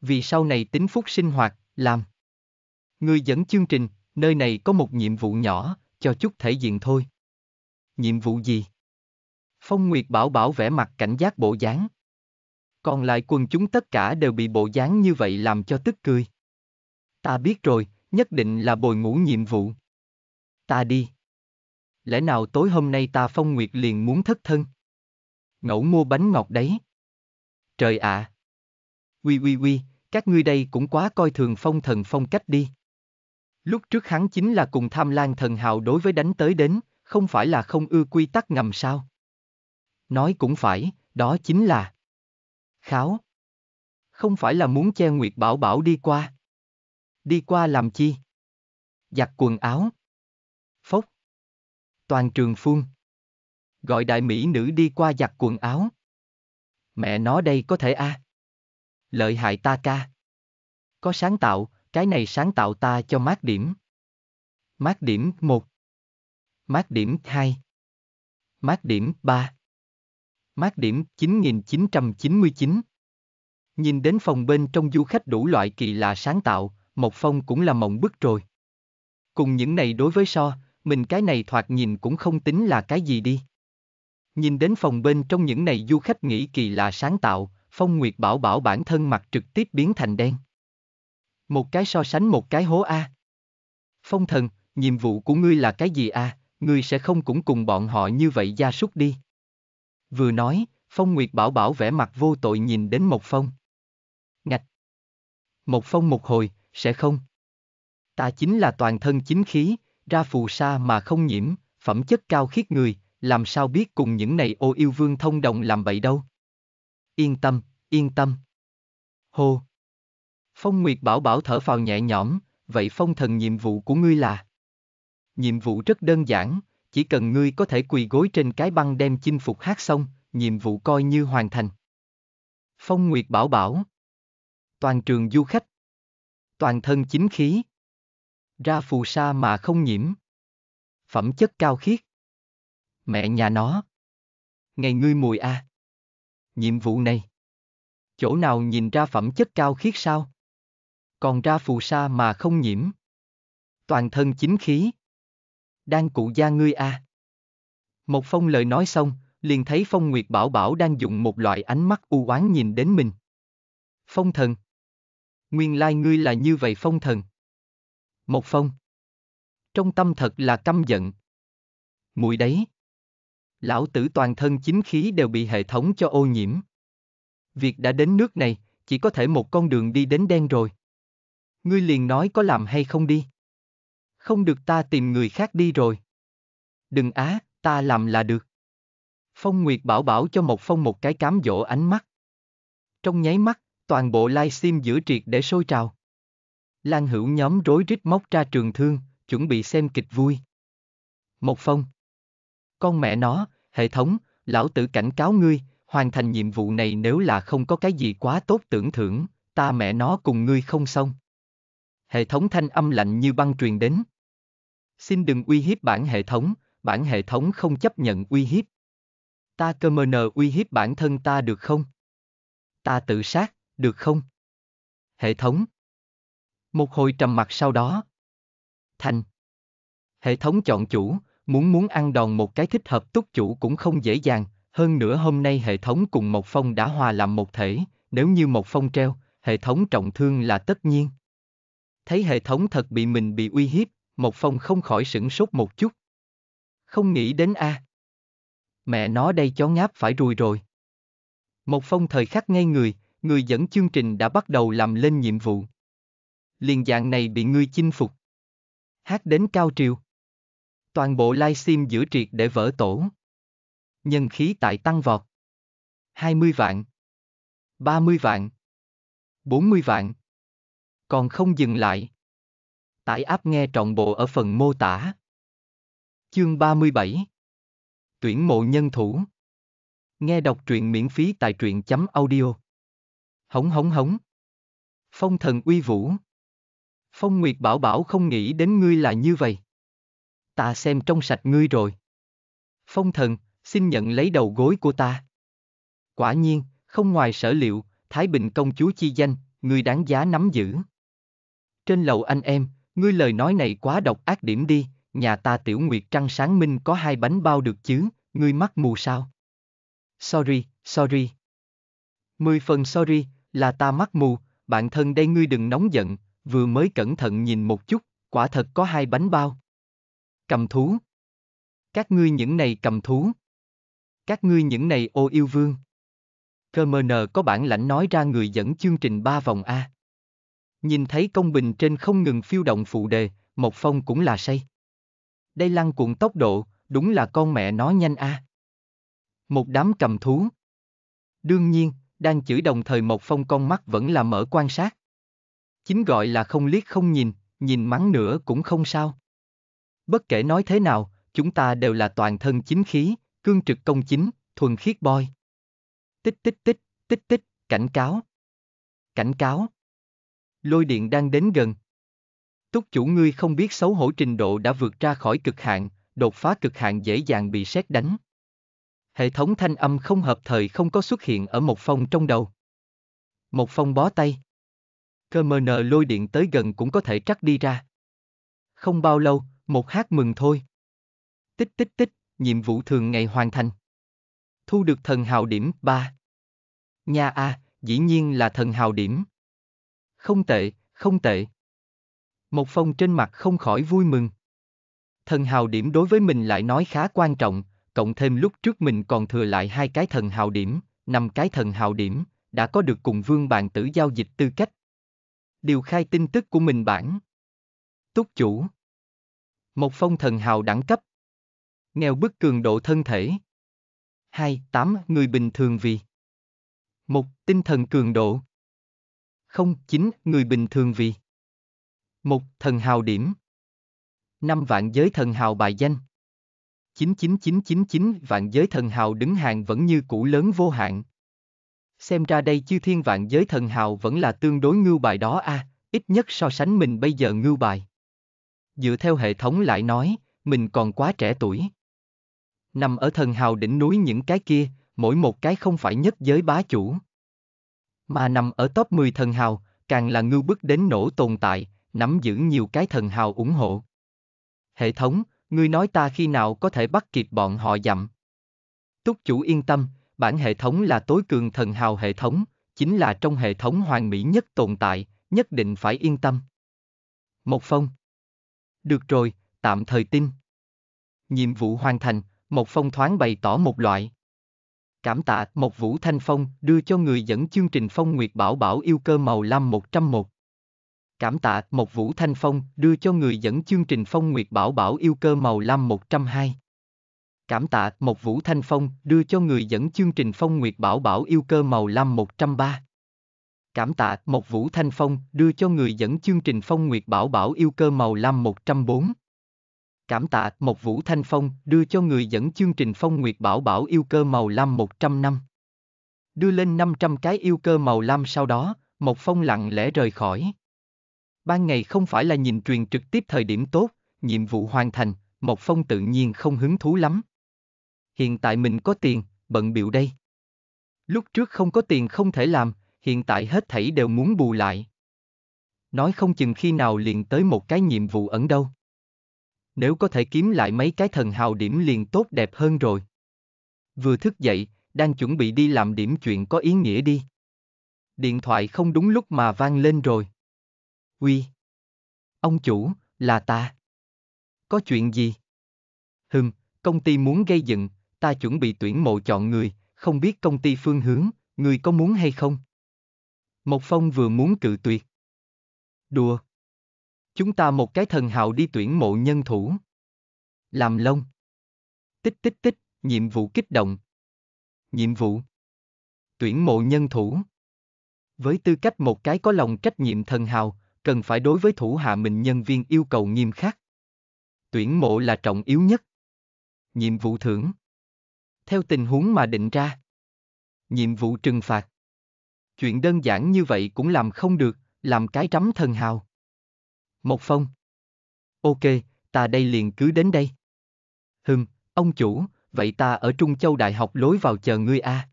Vì sau này tính phúc sinh hoạt, làm. Người dẫn chương trình, nơi này có một nhiệm vụ nhỏ, cho chút thể diện thôi. Nhiệm vụ gì? Phong Nguyệt bảo bảo vẻ mặt cảnh giác bộ dáng. Còn lại quần chúng tất cả đều bị bộ dáng như vậy làm cho tức cười. Ta biết rồi, nhất định là bồi ngủ nhiệm vụ. Ta đi. Lẽ nào tối hôm nay ta Phong Nguyệt liền muốn thất thân? Ngẫu mua bánh ngọt đấy. Trời ạ, à, Ui ui ui, các ngươi đây cũng quá coi thường phong thần phong cách đi. Lúc trước hắn chính là cùng tham lan thần hào đối với đánh tới đến, không phải là không ưa quy tắc ngầm sao. Nói cũng phải, đó chính là kháo. Không phải là muốn che Nguyệt Bảo Bảo đi qua. Đi qua làm chi? Giặt quần áo. Phốc. Toàn trường phun. Gọi đại mỹ nữ đi qua giặt quần áo. Mẹ nó đây có thể a. À? Lợi hại ta ca. Có sáng tạo, cái này sáng tạo ta cho mát điểm. Mát điểm 1. Mát điểm 2. Mát điểm 3. Mát điểm 9999. Nhìn đến phòng bên trong du khách đủ loại kỳ lạ sáng tạo, một Phong cũng là mộng bức rồi. Cùng những này đối với so, mình cái này thoạt nhìn cũng không tính là cái gì đi. Nhìn đến phòng bên trong những này du khách nghĩ kỳ lạ sáng tạo, Phong Nguyệt bảo bảo bản thân mặt trực tiếp biến thành đen. Một cái so sánh một cái hố A. Phong thần, nhiệm vụ của ngươi là cái gì A, ngươi sẽ không cũng cùng bọn họ như vậy gia súc đi. Vừa nói, Phong Nguyệt bảo bảo vẻ mặt vô tội nhìn đến Mộc Phong. Ngạch. Mộc Phong một hồi, sẽ không. Ta chính là toàn thân chính khí, ra phù sa mà không nhiễm, phẩm chất cao khiết người, làm sao biết cùng những này ô yêu vương thông đồng làm bậy đâu. Yên tâm, yên tâm. Hô. Phong Nguyệt Bảo Bảo thở phào nhẹ nhõm, vậy phong thần nhiệm vụ của ngươi là? Nhiệm vụ rất đơn giản, chỉ cần ngươi có thể quỳ gối trên cái băng đem chinh phục hát xong, nhiệm vụ coi như hoàn thành. Phong Nguyệt Bảo Bảo. Toàn trường du khách. Toàn thân chính khí. Ra phù sa mà không nhiễm. Phẩm chất cao khiết. Mẹ nhà nó. Ngày ngươi mùi a. À nhiệm vụ này. Chỗ nào nhìn ra phẩm chất cao khiết sao? Còn ra phù sa mà không nhiễm. Toàn thân chính khí. Đang cụ gia ngươi a. À. Một phong lời nói xong, liền thấy phong nguyệt bảo bảo đang dùng một loại ánh mắt u oán nhìn đến mình. Phong thần. Nguyên lai ngươi là như vậy phong thần. Một phong. Trong tâm thật là căm giận. Mùi đấy lão tử toàn thân chính khí đều bị hệ thống cho ô nhiễm. Việc đã đến nước này, chỉ có thể một con đường đi đến đen rồi. Ngươi liền nói có làm hay không đi. Không được ta tìm người khác đi rồi. Đừng á, ta làm là được. Phong Nguyệt bảo bảo cho một Phong một cái cám dỗ ánh mắt. Trong nháy mắt, toàn bộ livestream giữa triệt để sôi trào. Lan hữu nhóm rối rít móc ra trường thương, chuẩn bị xem kịch vui. một Phong con mẹ nó, hệ thống, lão tử cảnh cáo ngươi, hoàn thành nhiệm vụ này nếu là không có cái gì quá tốt tưởng thưởng, ta mẹ nó cùng ngươi không xong. Hệ thống thanh âm lạnh như băng truyền đến. Xin đừng uy hiếp bản hệ thống, bản hệ thống không chấp nhận uy hiếp. Ta cơ mờ nờ uy hiếp bản thân ta được không? Ta tự sát, được không? Hệ thống. Một hồi trầm mặt sau đó. Thành. Hệ thống chọn chủ, muốn muốn ăn đòn một cái thích hợp túc chủ cũng không dễ dàng, hơn nữa hôm nay hệ thống cùng Mộc Phong đã hòa làm một thể, nếu như Mộc Phong treo, hệ thống trọng thương là tất nhiên. Thấy hệ thống thật bị mình bị uy hiếp, Mộc Phong không khỏi sửng sốt một chút. Không nghĩ đến a. À. Mẹ nó đây chó ngáp phải rùi rồi. Mộc Phong thời khắc ngay người, người dẫn chương trình đã bắt đầu làm lên nhiệm vụ. Liền dạng này bị ngươi chinh phục. Hát đến cao triều. Toàn bộ livestream giữa triệt để vỡ tổ. Nhân khí tại tăng vọt. 20 vạn. 30 vạn. 40 vạn. Còn không dừng lại. Tải app nghe trọn bộ ở phần mô tả. Chương 37 Tuyển mộ nhân thủ Nghe đọc truyện miễn phí tại truyện chấm audio Hống hống hống Phong thần uy vũ Phong Nguyệt bảo bảo không nghĩ đến ngươi là như vậy ta xem trong sạch ngươi rồi. Phong thần, xin nhận lấy đầu gối của ta. Quả nhiên, không ngoài sở liệu, Thái Bình công chúa chi danh, ngươi đáng giá nắm giữ. Trên lầu anh em, ngươi lời nói này quá độc ác điểm đi, nhà ta tiểu nguyệt trăng sáng minh có hai bánh bao được chứ, ngươi mắt mù sao? Sorry, sorry. Mười phần sorry, là ta mắt mù, bạn thân đây ngươi đừng nóng giận, vừa mới cẩn thận nhìn một chút, quả thật có hai bánh bao cầm thú. Các ngươi những này cầm thú. Các ngươi những này ô yêu vương. Cơ mờ nờ có bản lãnh nói ra người dẫn chương trình ba vòng A. Nhìn thấy công bình trên không ngừng phiêu động phụ đề, Mộc Phong cũng là say. Đây lăn cuộn tốc độ, đúng là con mẹ nó nhanh A. Một đám cầm thú. Đương nhiên, đang chửi đồng thời Mộc Phong con mắt vẫn là mở quan sát. Chính gọi là không liếc không nhìn, nhìn mắng nữa cũng không sao. Bất kể nói thế nào, chúng ta đều là toàn thân chính khí, cương trực công chính, thuần khiết boy. Tích tích tích, tích tích, cảnh cáo. Cảnh cáo. Lôi điện đang đến gần. Túc chủ ngươi không biết xấu hổ trình độ đã vượt ra khỏi cực hạn, đột phá cực hạn dễ dàng bị xét đánh. Hệ thống thanh âm không hợp thời không có xuất hiện ở một phong trong đầu. Một phong bó tay. Cơ mờ nờ lôi điện tới gần cũng có thể trắc đi ra. Không bao lâu, một hát mừng thôi. Tích tích tích, nhiệm vụ thường ngày hoàn thành. Thu được thần hào điểm 3. Nhà A, à, dĩ nhiên là thần hào điểm. Không tệ, không tệ. Một phong trên mặt không khỏi vui mừng. Thần hào điểm đối với mình lại nói khá quan trọng, cộng thêm lúc trước mình còn thừa lại hai cái thần hào điểm, năm cái thần hào điểm, đã có được cùng vương bàn tử giao dịch tư cách. Điều khai tin tức của mình bản. Túc chủ. Một phong thần hào đẳng cấp. Nghèo bức cường độ thân thể. 2. 8. Người bình thường vì. 1. Tinh thần cường độ. 0. 9. Người bình thường vì. 1. Thần hào điểm. 5 vạn giới thần hào bài danh. 99999 vạn giới thần hào đứng hàng vẫn như cũ lớn vô hạn. Xem ra đây chư thiên vạn giới thần hào vẫn là tương đối ngưu bài đó a, à, ít nhất so sánh mình bây giờ ngưu bài dựa theo hệ thống lại nói, mình còn quá trẻ tuổi. Nằm ở thần hào đỉnh núi những cái kia, mỗi một cái không phải nhất giới bá chủ. Mà nằm ở top 10 thần hào, càng là ngưu bức đến nổ tồn tại, nắm giữ nhiều cái thần hào ủng hộ. Hệ thống, ngươi nói ta khi nào có thể bắt kịp bọn họ dặm. Túc chủ yên tâm, bản hệ thống là tối cường thần hào hệ thống, chính là trong hệ thống hoàn mỹ nhất tồn tại, nhất định phải yên tâm. Một phong được rồi, tạm thời tin. Nhiệm vụ hoàn thành, Mộc Phong thoáng bày tỏ một loại. Cảm tạ Mộc Vũ Thanh Phong đưa cho người dẫn chương trình Phong Nguyệt Bảo Bảo yêu cơ màu lam 101. Cảm tạ Mộc Vũ Thanh Phong đưa cho người dẫn chương trình Phong Nguyệt Bảo Bảo yêu cơ màu lam 102. Cảm tạ Mộc Vũ Thanh Phong đưa cho người dẫn chương trình Phong Nguyệt Bảo Bảo yêu cơ màu lam 103 cảm tạ một Vũ Thanh Phong đưa cho người dẫn chương trình Phong Nguyệt Bảo Bảo yêu cơ màu lam 104. Cảm tạ một Vũ Thanh Phong đưa cho người dẫn chương trình Phong Nguyệt Bảo Bảo yêu cơ màu lam 100 năm. Đưa lên 500 cái yêu cơ màu lam sau đó, một Phong lặng lẽ rời khỏi. Ban ngày không phải là nhìn truyền trực tiếp thời điểm tốt, nhiệm vụ hoàn thành, một Phong tự nhiên không hứng thú lắm. Hiện tại mình có tiền, bận biểu đây. Lúc trước không có tiền không thể làm, hiện tại hết thảy đều muốn bù lại. Nói không chừng khi nào liền tới một cái nhiệm vụ ẩn đâu. Nếu có thể kiếm lại mấy cái thần hào điểm liền tốt đẹp hơn rồi. Vừa thức dậy, đang chuẩn bị đi làm điểm chuyện có ý nghĩa đi. Điện thoại không đúng lúc mà vang lên rồi. Uy. Ông chủ, là ta. Có chuyện gì? Hừm, công ty muốn gây dựng, ta chuẩn bị tuyển mộ chọn người, không biết công ty phương hướng, người có muốn hay không? một Phong vừa muốn cự tuyệt. Đùa. Chúng ta một cái thần hào đi tuyển mộ nhân thủ. Làm lông. Tích tích tích, nhiệm vụ kích động. Nhiệm vụ. Tuyển mộ nhân thủ. Với tư cách một cái có lòng trách nhiệm thần hào, cần phải đối với thủ hạ mình nhân viên yêu cầu nghiêm khắc. Tuyển mộ là trọng yếu nhất. Nhiệm vụ thưởng. Theo tình huống mà định ra. Nhiệm vụ trừng phạt chuyện đơn giản như vậy cũng làm không được, làm cái trắm thần hào. Một phong. Ok, ta đây liền cứ đến đây. Hừm, ông chủ, vậy ta ở Trung Châu Đại học lối vào chờ ngươi a. À.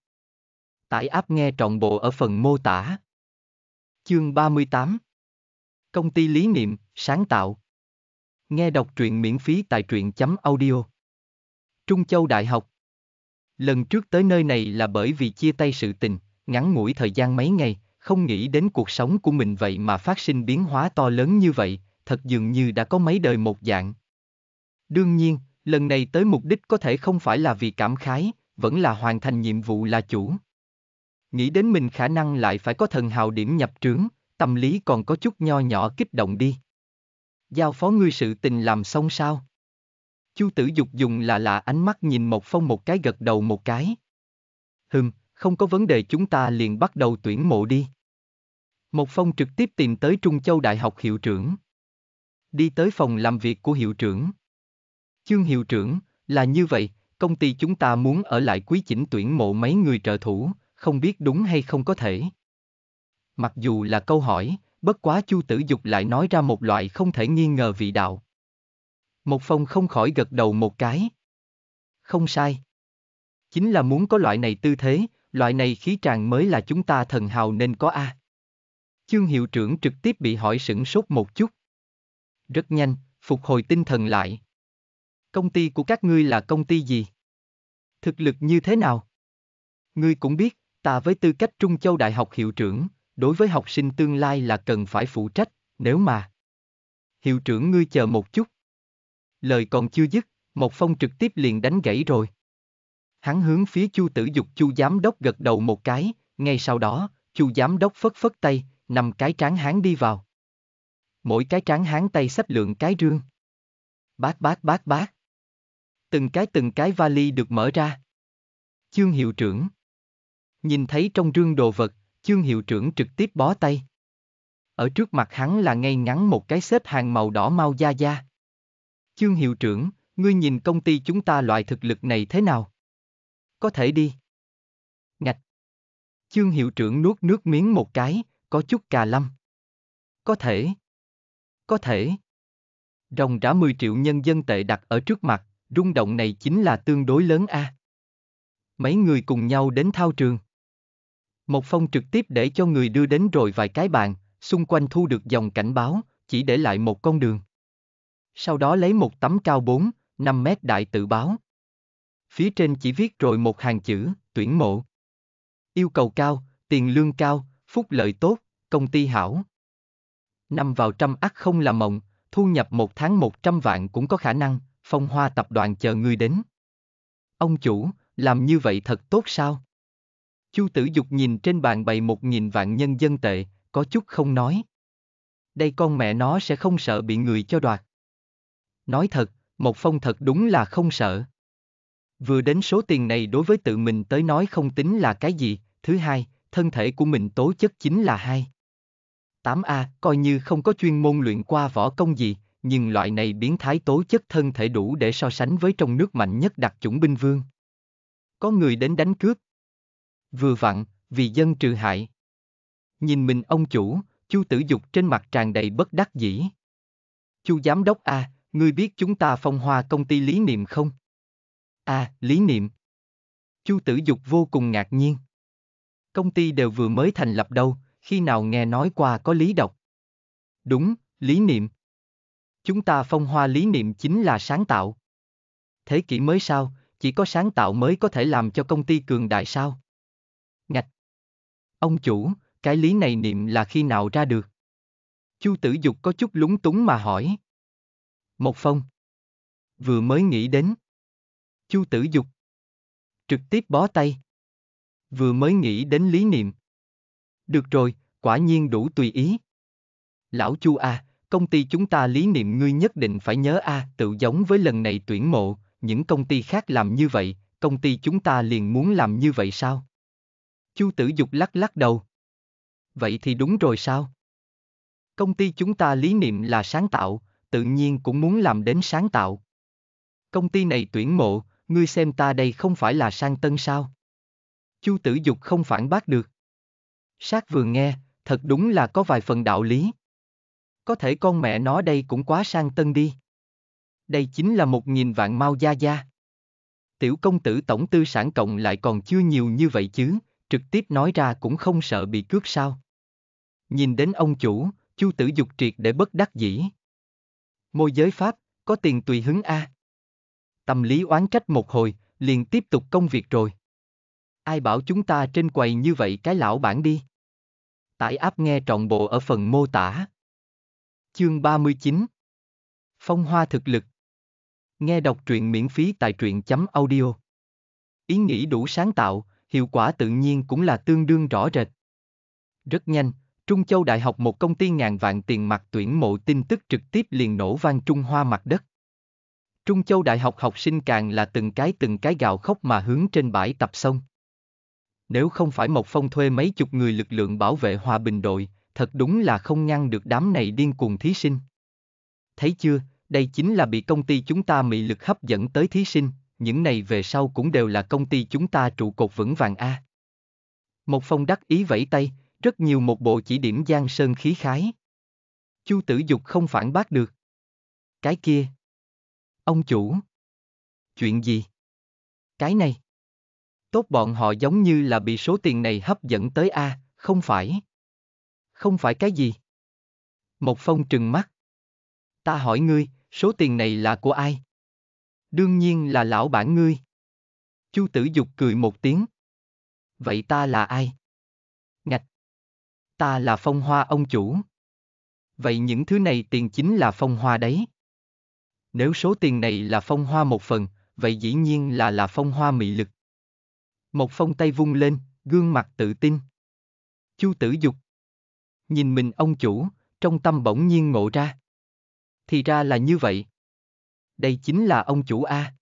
Tải áp nghe trọn bộ ở phần mô tả. Chương 38 Công ty lý niệm, sáng tạo Nghe đọc truyện miễn phí tại truyện chấm audio Trung Châu Đại học Lần trước tới nơi này là bởi vì chia tay sự tình ngắn ngủi thời gian mấy ngày, không nghĩ đến cuộc sống của mình vậy mà phát sinh biến hóa to lớn như vậy, thật dường như đã có mấy đời một dạng. Đương nhiên, lần này tới mục đích có thể không phải là vì cảm khái, vẫn là hoàn thành nhiệm vụ là chủ. Nghĩ đến mình khả năng lại phải có thần hào điểm nhập trướng, tâm lý còn có chút nho nhỏ kích động đi. Giao phó ngươi sự tình làm xong sao? Chu tử dục dùng là lạ ánh mắt nhìn một phong một cái gật đầu một cái. Hừm, không có vấn đề chúng ta liền bắt đầu tuyển mộ đi. Một Phong trực tiếp tìm tới Trung Châu Đại học hiệu trưởng. Đi tới phòng làm việc của hiệu trưởng. Chương hiệu trưởng, là như vậy, công ty chúng ta muốn ở lại quý chỉnh tuyển mộ mấy người trợ thủ, không biết đúng hay không có thể. Mặc dù là câu hỏi, bất quá Chu Tử Dục lại nói ra một loại không thể nghi ngờ vị đạo. Một Phong không khỏi gật đầu một cái. Không sai. Chính là muốn có loại này tư thế, loại này khí tràn mới là chúng ta thần hào nên có a. À? Chương hiệu trưởng trực tiếp bị hỏi sửng sốt một chút. Rất nhanh, phục hồi tinh thần lại. Công ty của các ngươi là công ty gì? Thực lực như thế nào? Ngươi cũng biết, ta với tư cách Trung Châu Đại học hiệu trưởng, đối với học sinh tương lai là cần phải phụ trách, nếu mà. Hiệu trưởng ngươi chờ một chút. Lời còn chưa dứt, một Phong trực tiếp liền đánh gãy rồi. Hắn hướng phía Chu Tử Dục Chu giám đốc gật đầu một cái, ngay sau đó, Chu giám đốc phất phất tay, nằm cái tráng hán đi vào. Mỗi cái tráng hán tay xếp lượng cái rương. bát bát bát bát Từng cái từng cái vali được mở ra. Chương hiệu trưởng. Nhìn thấy trong rương đồ vật, chương hiệu trưởng trực tiếp bó tay. Ở trước mặt hắn là ngay ngắn một cái xếp hàng màu đỏ mau da da. Chương hiệu trưởng, ngươi nhìn công ty chúng ta loại thực lực này thế nào? có thể đi. Ngạch. Chương hiệu trưởng nuốt nước miếng một cái, có chút cà lâm. Có thể. Có thể. Rồng rã 10 triệu nhân dân tệ đặt ở trước mặt, rung động này chính là tương đối lớn a. À. Mấy người cùng nhau đến thao trường. Một phong trực tiếp để cho người đưa đến rồi vài cái bàn, xung quanh thu được dòng cảnh báo, chỉ để lại một con đường. Sau đó lấy một tấm cao 4, 5 mét đại tự báo. Phía trên chỉ viết rồi một hàng chữ, tuyển mộ. Yêu cầu cao, tiền lương cao, phúc lợi tốt, công ty hảo. Năm vào trăm ắt không là mộng, thu nhập một tháng một trăm vạn cũng có khả năng, phong hoa tập đoàn chờ người đến. Ông chủ, làm như vậy thật tốt sao? Chu tử dục nhìn trên bàn bày một nghìn vạn nhân dân tệ, có chút không nói. Đây con mẹ nó sẽ không sợ bị người cho đoạt. Nói thật, một phong thật đúng là không sợ. Vừa đến số tiền này đối với tự mình tới nói không tính là cái gì, thứ hai, thân thể của mình tố chất chính là hai. 8A, coi như không có chuyên môn luyện qua võ công gì, nhưng loại này biến thái tố chất thân thể đủ để so sánh với trong nước mạnh nhất đặc chủng binh vương. Có người đến đánh cướp. Vừa vặn, vì dân trừ hại. Nhìn mình ông chủ, chu tử dục trên mặt tràn đầy bất đắc dĩ. chu giám đốc A, ngươi biết chúng ta phong hoa công ty lý niệm không? À, lý niệm. Chu tử dục vô cùng ngạc nhiên. Công ty đều vừa mới thành lập đâu, khi nào nghe nói qua có lý độc. Đúng, lý niệm. Chúng ta phong hoa lý niệm chính là sáng tạo. Thế kỷ mới sao, chỉ có sáng tạo mới có thể làm cho công ty cường đại sao? Ngạch. Ông chủ, cái lý này niệm là khi nào ra được? Chu tử dục có chút lúng túng mà hỏi. Một phong. Vừa mới nghĩ đến. Chu tử dục. Trực tiếp bó tay. Vừa mới nghĩ đến lý niệm. Được rồi, quả nhiên đủ tùy ý. Lão Chu à, công ty chúng ta lý niệm ngươi nhất định phải nhớ a, à, tự giống với lần này tuyển mộ, những công ty khác làm như vậy, công ty chúng ta liền muốn làm như vậy sao? Chu Tử Dục lắc lắc đầu. Vậy thì đúng rồi sao? Công ty chúng ta lý niệm là sáng tạo, tự nhiên cũng muốn làm đến sáng tạo. Công ty này tuyển mộ, ngươi xem ta đây không phải là sang tân sao? Chu tử dục không phản bác được. Sát vừa nghe, thật đúng là có vài phần đạo lý. Có thể con mẹ nó đây cũng quá sang tân đi. Đây chính là một nghìn vạn mau gia gia. Tiểu công tử tổng tư sản cộng lại còn chưa nhiều như vậy chứ, trực tiếp nói ra cũng không sợ bị cướp sao. Nhìn đến ông chủ, chu tử dục triệt để bất đắc dĩ. Môi giới Pháp, có tiền tùy hứng A. Tâm lý oán trách một hồi, liền tiếp tục công việc rồi. Ai bảo chúng ta trên quầy như vậy cái lão bản đi. Tải áp nghe trọn bộ ở phần mô tả. Chương 39 Phong hoa thực lực Nghe đọc truyện miễn phí tại truyện chấm audio. Ý nghĩ đủ sáng tạo, hiệu quả tự nhiên cũng là tương đương rõ rệt. Rất nhanh, Trung Châu Đại học một công ty ngàn vạn tiền mặt tuyển mộ tin tức trực tiếp liền nổ vang Trung Hoa mặt đất. Trung Châu Đại học học sinh càng là từng cái từng cái gào khóc mà hướng trên bãi tập sông. Nếu không phải Mộc Phong thuê mấy chục người lực lượng bảo vệ hòa bình đội, thật đúng là không ngăn được đám này điên cuồng thí sinh. Thấy chưa, đây chính là bị công ty chúng ta mị lực hấp dẫn tới thí sinh, những này về sau cũng đều là công ty chúng ta trụ cột vững vàng A. Mộc Phong đắc ý vẫy tay, rất nhiều một bộ chỉ điểm giang sơn khí khái. Chu tử dục không phản bác được. Cái kia. Ông chủ. Chuyện gì? Cái này. Tốt bọn họ giống như là bị số tiền này hấp dẫn tới A, không phải. Không phải cái gì? Một phong trừng mắt. Ta hỏi ngươi, số tiền này là của ai? Đương nhiên là lão bản ngươi. Chu tử dục cười một tiếng. Vậy ta là ai? Ngạch. Ta là phong hoa ông chủ. Vậy những thứ này tiền chính là phong hoa đấy. Nếu số tiền này là phong hoa một phần, vậy dĩ nhiên là là phong hoa mị lực. Một phong tay vung lên, gương mặt tự tin. Chu tử dục. Nhìn mình ông chủ, trong tâm bỗng nhiên ngộ ra. Thì ra là như vậy. Đây chính là ông chủ A.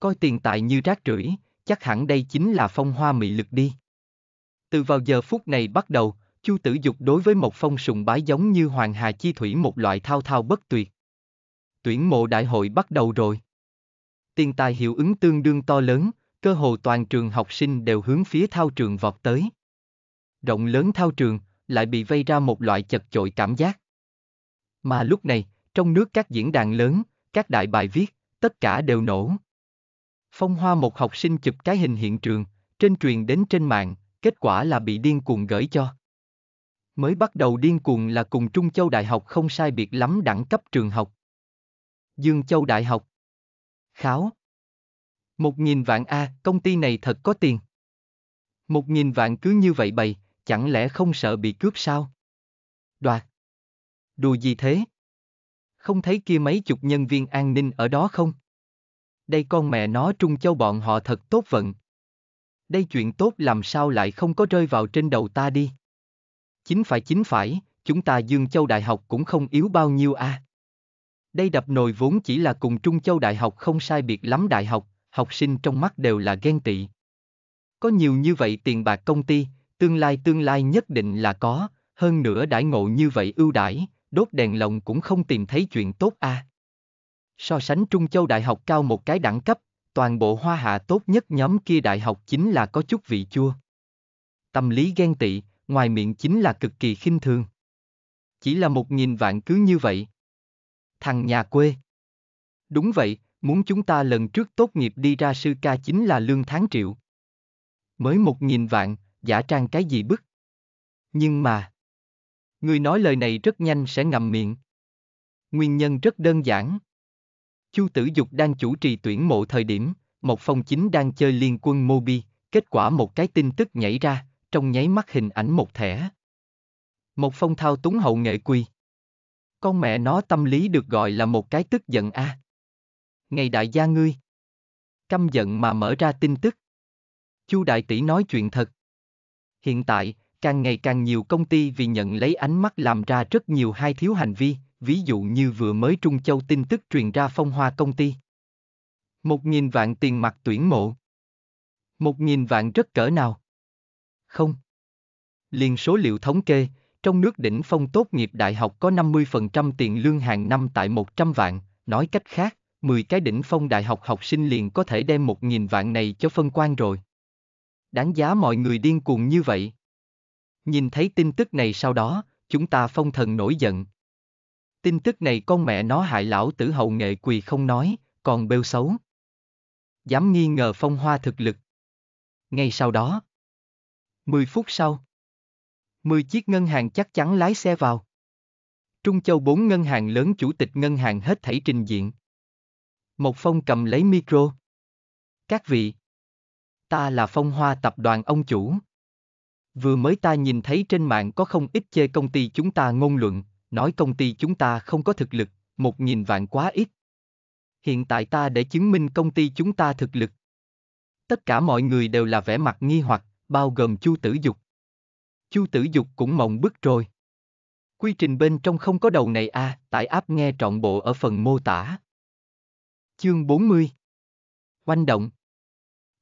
Coi tiền tài như rác rưởi, chắc hẳn đây chính là phong hoa mị lực đi. Từ vào giờ phút này bắt đầu, Chu Tử Dục đối với một Phong sùng bái giống như hoàng hà chi thủy một loại thao thao bất tuyệt tuyển mộ đại hội bắt đầu rồi. Tiền tài hiệu ứng tương đương to lớn, cơ hồ toàn trường học sinh đều hướng phía thao trường vọt tới. Rộng lớn thao trường, lại bị vây ra một loại chật chội cảm giác. Mà lúc này, trong nước các diễn đàn lớn, các đại bài viết, tất cả đều nổ. Phong Hoa một học sinh chụp cái hình hiện trường, trên truyền đến trên mạng, kết quả là bị điên cuồng gửi cho. Mới bắt đầu điên cuồng là cùng Trung Châu Đại học không sai biệt lắm đẳng cấp trường học. Dương Châu Đại học. Kháo. Một nghìn vạn A, à, công ty này thật có tiền. Một nghìn vạn cứ như vậy bày, chẳng lẽ không sợ bị cướp sao? Đoạt. Đùa gì thế? Không thấy kia mấy chục nhân viên an ninh ở đó không? Đây con mẹ nó Trung Châu bọn họ thật tốt vận. Đây chuyện tốt làm sao lại không có rơi vào trên đầu ta đi? Chính phải chính phải, chúng ta Dương Châu Đại học cũng không yếu bao nhiêu a. À? Đây đập nồi vốn chỉ là cùng Trung Châu Đại học không sai biệt lắm đại học, học sinh trong mắt đều là ghen tị. Có nhiều như vậy tiền bạc công ty, tương lai tương lai nhất định là có, hơn nữa đãi ngộ như vậy ưu đãi, đốt đèn lồng cũng không tìm thấy chuyện tốt a. À. So sánh Trung Châu Đại học cao một cái đẳng cấp, toàn bộ hoa hạ tốt nhất nhóm kia đại học chính là có chút vị chua. Tâm lý ghen tị, ngoài miệng chính là cực kỳ khinh thường. Chỉ là một nghìn vạn cứ như vậy, thằng nhà quê. Đúng vậy, muốn chúng ta lần trước tốt nghiệp đi ra sư ca chính là lương tháng triệu. Mới một nghìn vạn, giả trang cái gì bức. Nhưng mà... Người nói lời này rất nhanh sẽ ngậm miệng. Nguyên nhân rất đơn giản. Chu Tử Dục đang chủ trì tuyển mộ thời điểm, một Phong Chính đang chơi liên quân Mobi, kết quả một cái tin tức nhảy ra, trong nháy mắt hình ảnh một thẻ. Một Phong thao túng hậu nghệ quy. Con mẹ nó tâm lý được gọi là một cái tức giận a. À. Ngày đại gia ngươi. Căm giận mà mở ra tin tức. Chu đại tỷ nói chuyện thật. Hiện tại, càng ngày càng nhiều công ty vì nhận lấy ánh mắt làm ra rất nhiều hai thiếu hành vi, ví dụ như vừa mới Trung Châu tin tức truyền ra phong hoa công ty. Một nghìn vạn tiền mặt tuyển mộ. Một nghìn vạn rất cỡ nào? Không. Liền số liệu thống kê, trong nước đỉnh phong tốt nghiệp đại học có 50% tiền lương hàng năm tại 100 vạn, nói cách khác, 10 cái đỉnh phong đại học học sinh liền có thể đem 1.000 vạn này cho phân quan rồi. Đáng giá mọi người điên cuồng như vậy. Nhìn thấy tin tức này sau đó, chúng ta phong thần nổi giận. Tin tức này con mẹ nó hại lão tử hậu nghệ quỳ không nói, còn bêu xấu. Dám nghi ngờ phong hoa thực lực. Ngay sau đó. 10 phút sau. 10 chiếc ngân hàng chắc chắn lái xe vào. Trung Châu bốn ngân hàng lớn chủ tịch ngân hàng hết thảy trình diện. Một Phong cầm lấy micro. Các vị, ta là Phong Hoa tập đoàn ông chủ. Vừa mới ta nhìn thấy trên mạng có không ít chê công ty chúng ta ngôn luận, nói công ty chúng ta không có thực lực, một nghìn vạn quá ít. Hiện tại ta để chứng minh công ty chúng ta thực lực. Tất cả mọi người đều là vẻ mặt nghi hoặc, bao gồm Chu Tử Dục. Chu tử dục cũng mộng bức rồi. Quy trình bên trong không có đầu này à, tải áp nghe trọn bộ ở phần mô tả. Chương 40 Oanh động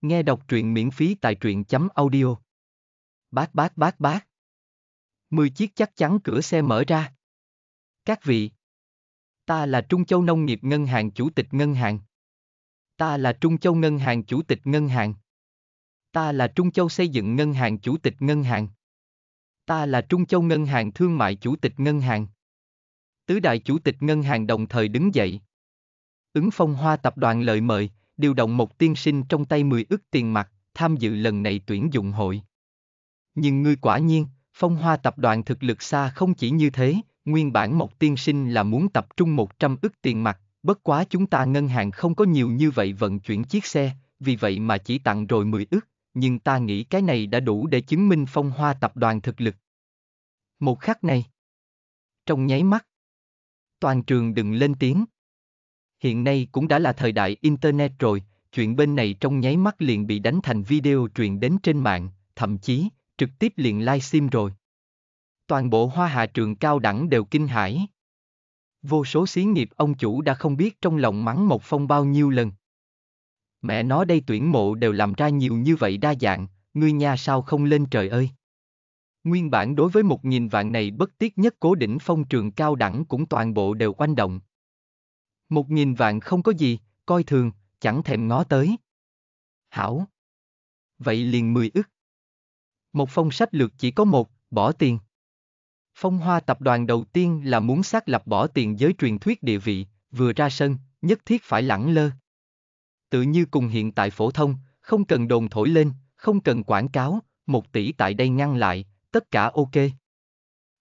Nghe đọc truyện miễn phí tại truyện chấm audio. Bác bác bác bác. Mười chiếc chắc chắn cửa xe mở ra. Các vị. Ta là Trung Châu Nông nghiệp Ngân hàng Chủ tịch Ngân hàng. Ta là Trung Châu Ngân hàng Chủ tịch Ngân hàng. Ta là Trung Châu Xây dựng Ngân hàng Chủ tịch Ngân hàng. Ta là Trung Châu Ngân hàng Thương mại Chủ tịch Ngân hàng. Tứ đại Chủ tịch Ngân hàng đồng thời đứng dậy. Ứng phong hoa tập đoàn lời mời, điều động một tiên sinh trong tay 10 ức tiền mặt, tham dự lần này tuyển dụng hội. Nhưng ngươi quả nhiên, phong hoa tập đoàn thực lực xa không chỉ như thế, nguyên bản một tiên sinh là muốn tập trung 100 ức tiền mặt, bất quá chúng ta ngân hàng không có nhiều như vậy vận chuyển chiếc xe, vì vậy mà chỉ tặng rồi 10 ức nhưng ta nghĩ cái này đã đủ để chứng minh phong hoa tập đoàn thực lực. Một khắc này. Trong nháy mắt. Toàn trường đừng lên tiếng. Hiện nay cũng đã là thời đại Internet rồi, chuyện bên này trong nháy mắt liền bị đánh thành video truyền đến trên mạng, thậm chí, trực tiếp liền livestream rồi. Toàn bộ hoa hạ trường cao đẳng đều kinh hãi. Vô số xí nghiệp ông chủ đã không biết trong lòng mắng một phong bao nhiêu lần. Mẹ nó đây tuyển mộ đều làm ra nhiều như vậy đa dạng, ngươi nhà sao không lên trời ơi. Nguyên bản đối với một nghìn vạn này bất tiếc nhất cố đỉnh phong trường cao đẳng cũng toàn bộ đều quanh động. Một nghìn vạn không có gì, coi thường, chẳng thèm ngó tới. Hảo. Vậy liền mười ức. Một phong sách lược chỉ có một, bỏ tiền. Phong hoa tập đoàn đầu tiên là muốn xác lập bỏ tiền giới truyền thuyết địa vị, vừa ra sân, nhất thiết phải lẳng lơ tự như cùng hiện tại phổ thông, không cần đồn thổi lên, không cần quảng cáo, một tỷ tại đây ngăn lại, tất cả ok.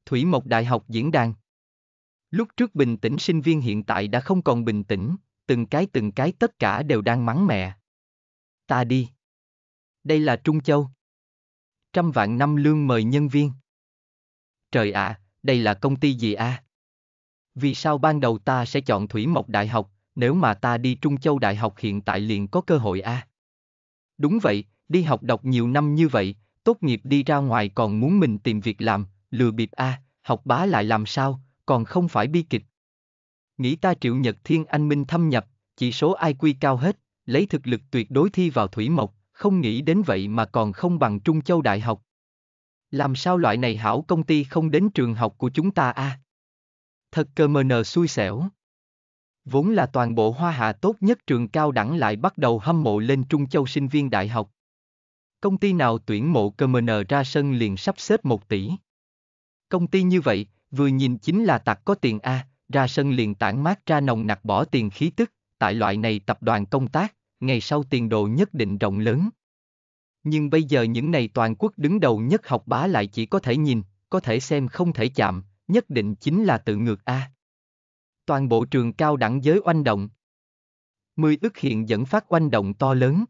Thủy Mộc Đại học diễn đàn Lúc trước bình tĩnh sinh viên hiện tại đã không còn bình tĩnh, từng cái từng cái tất cả đều đang mắng mẹ. Ta đi. Đây là Trung Châu. Trăm vạn năm lương mời nhân viên. Trời ạ, à, đây là công ty gì a? À? Vì sao ban đầu ta sẽ chọn Thủy Mộc Đại học, nếu mà ta đi Trung Châu Đại học hiện tại liền có cơ hội a. À? Đúng vậy, đi học đọc nhiều năm như vậy, tốt nghiệp đi ra ngoài còn muốn mình tìm việc làm, lừa bịp a, à, học bá lại làm sao, còn không phải bi kịch. Nghĩ ta triệu nhật thiên anh minh thâm nhập, chỉ số IQ cao hết, lấy thực lực tuyệt đối thi vào thủy mộc, không nghĩ đến vậy mà còn không bằng Trung Châu Đại học. Làm sao loại này hảo công ty không đến trường học của chúng ta a? À? Thật cơ mờ nờ xui xẻo vốn là toàn bộ hoa hạ tốt nhất trường cao đẳng lại bắt đầu hâm mộ lên Trung Châu sinh viên đại học. Công ty nào tuyển mộ Commoner ra sân liền sắp xếp 1 tỷ. Công ty như vậy, vừa nhìn chính là tặc có tiền A, ra sân liền tản mát ra nồng nặc bỏ tiền khí tức, tại loại này tập đoàn công tác, ngày sau tiền đồ nhất định rộng lớn. Nhưng bây giờ những này toàn quốc đứng đầu nhất học bá lại chỉ có thể nhìn, có thể xem không thể chạm, nhất định chính là tự ngược A toàn bộ trường cao đẳng giới oanh động. Mười ước hiện dẫn phát oanh động to lớn.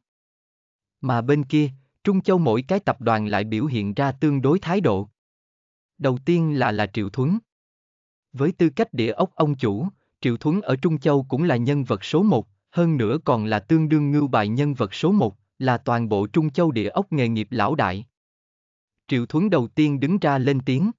Mà bên kia, Trung Châu mỗi cái tập đoàn lại biểu hiện ra tương đối thái độ. Đầu tiên là là Triệu Thuấn. Với tư cách địa ốc ông chủ, Triệu Thuấn ở Trung Châu cũng là nhân vật số một, hơn nữa còn là tương đương ngưu bài nhân vật số một, là toàn bộ Trung Châu địa ốc nghề nghiệp lão đại. Triệu Thuấn đầu tiên đứng ra lên tiếng.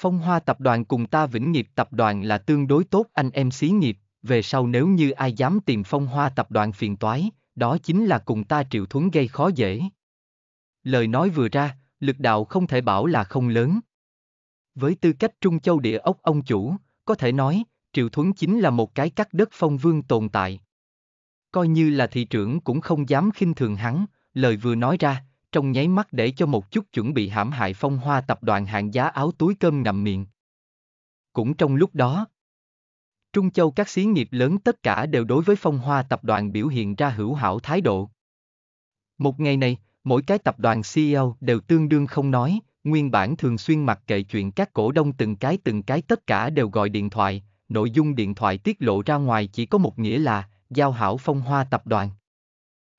Phong Hoa Tập đoàn cùng ta Vĩnh Nghiệp Tập đoàn là tương đối tốt anh em xí nghiệp, về sau nếu như ai dám tìm Phong Hoa Tập đoàn phiền toái, đó chính là cùng ta Triệu Thuấn gây khó dễ. Lời nói vừa ra, lực đạo không thể bảo là không lớn. Với tư cách Trung Châu địa ốc ông chủ, có thể nói, Triệu Thuấn chính là một cái cắt đất phong vương tồn tại. Coi như là thị trưởng cũng không dám khinh thường hắn, lời vừa nói ra, trong nháy mắt để cho một chút chuẩn bị hãm hại phong hoa tập đoàn hạng giá áo túi cơm ngậm miệng. Cũng trong lúc đó, Trung Châu các xí nghiệp lớn tất cả đều đối với phong hoa tập đoàn biểu hiện ra hữu hảo thái độ. Một ngày này, mỗi cái tập đoàn CEO đều tương đương không nói, nguyên bản thường xuyên mặc kệ chuyện các cổ đông từng cái từng cái tất cả đều gọi điện thoại, nội dung điện thoại tiết lộ ra ngoài chỉ có một nghĩa là giao hảo phong hoa tập đoàn.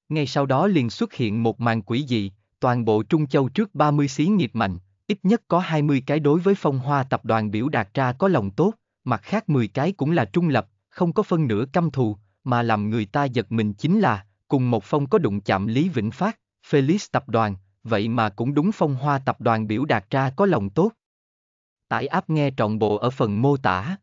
Ngay sau đó liền xuất hiện một màn quỷ dị, toàn bộ Trung Châu trước 30 xí nghiệp mạnh, ít nhất có 20 cái đối với phong hoa tập đoàn biểu đạt ra có lòng tốt, mặt khác 10 cái cũng là trung lập, không có phân nửa căm thù, mà làm người ta giật mình chính là, cùng một phong có đụng chạm Lý Vĩnh Phát, Felix tập đoàn, vậy mà cũng đúng phong hoa tập đoàn biểu đạt ra có lòng tốt. Tải áp nghe trọn bộ ở phần mô tả.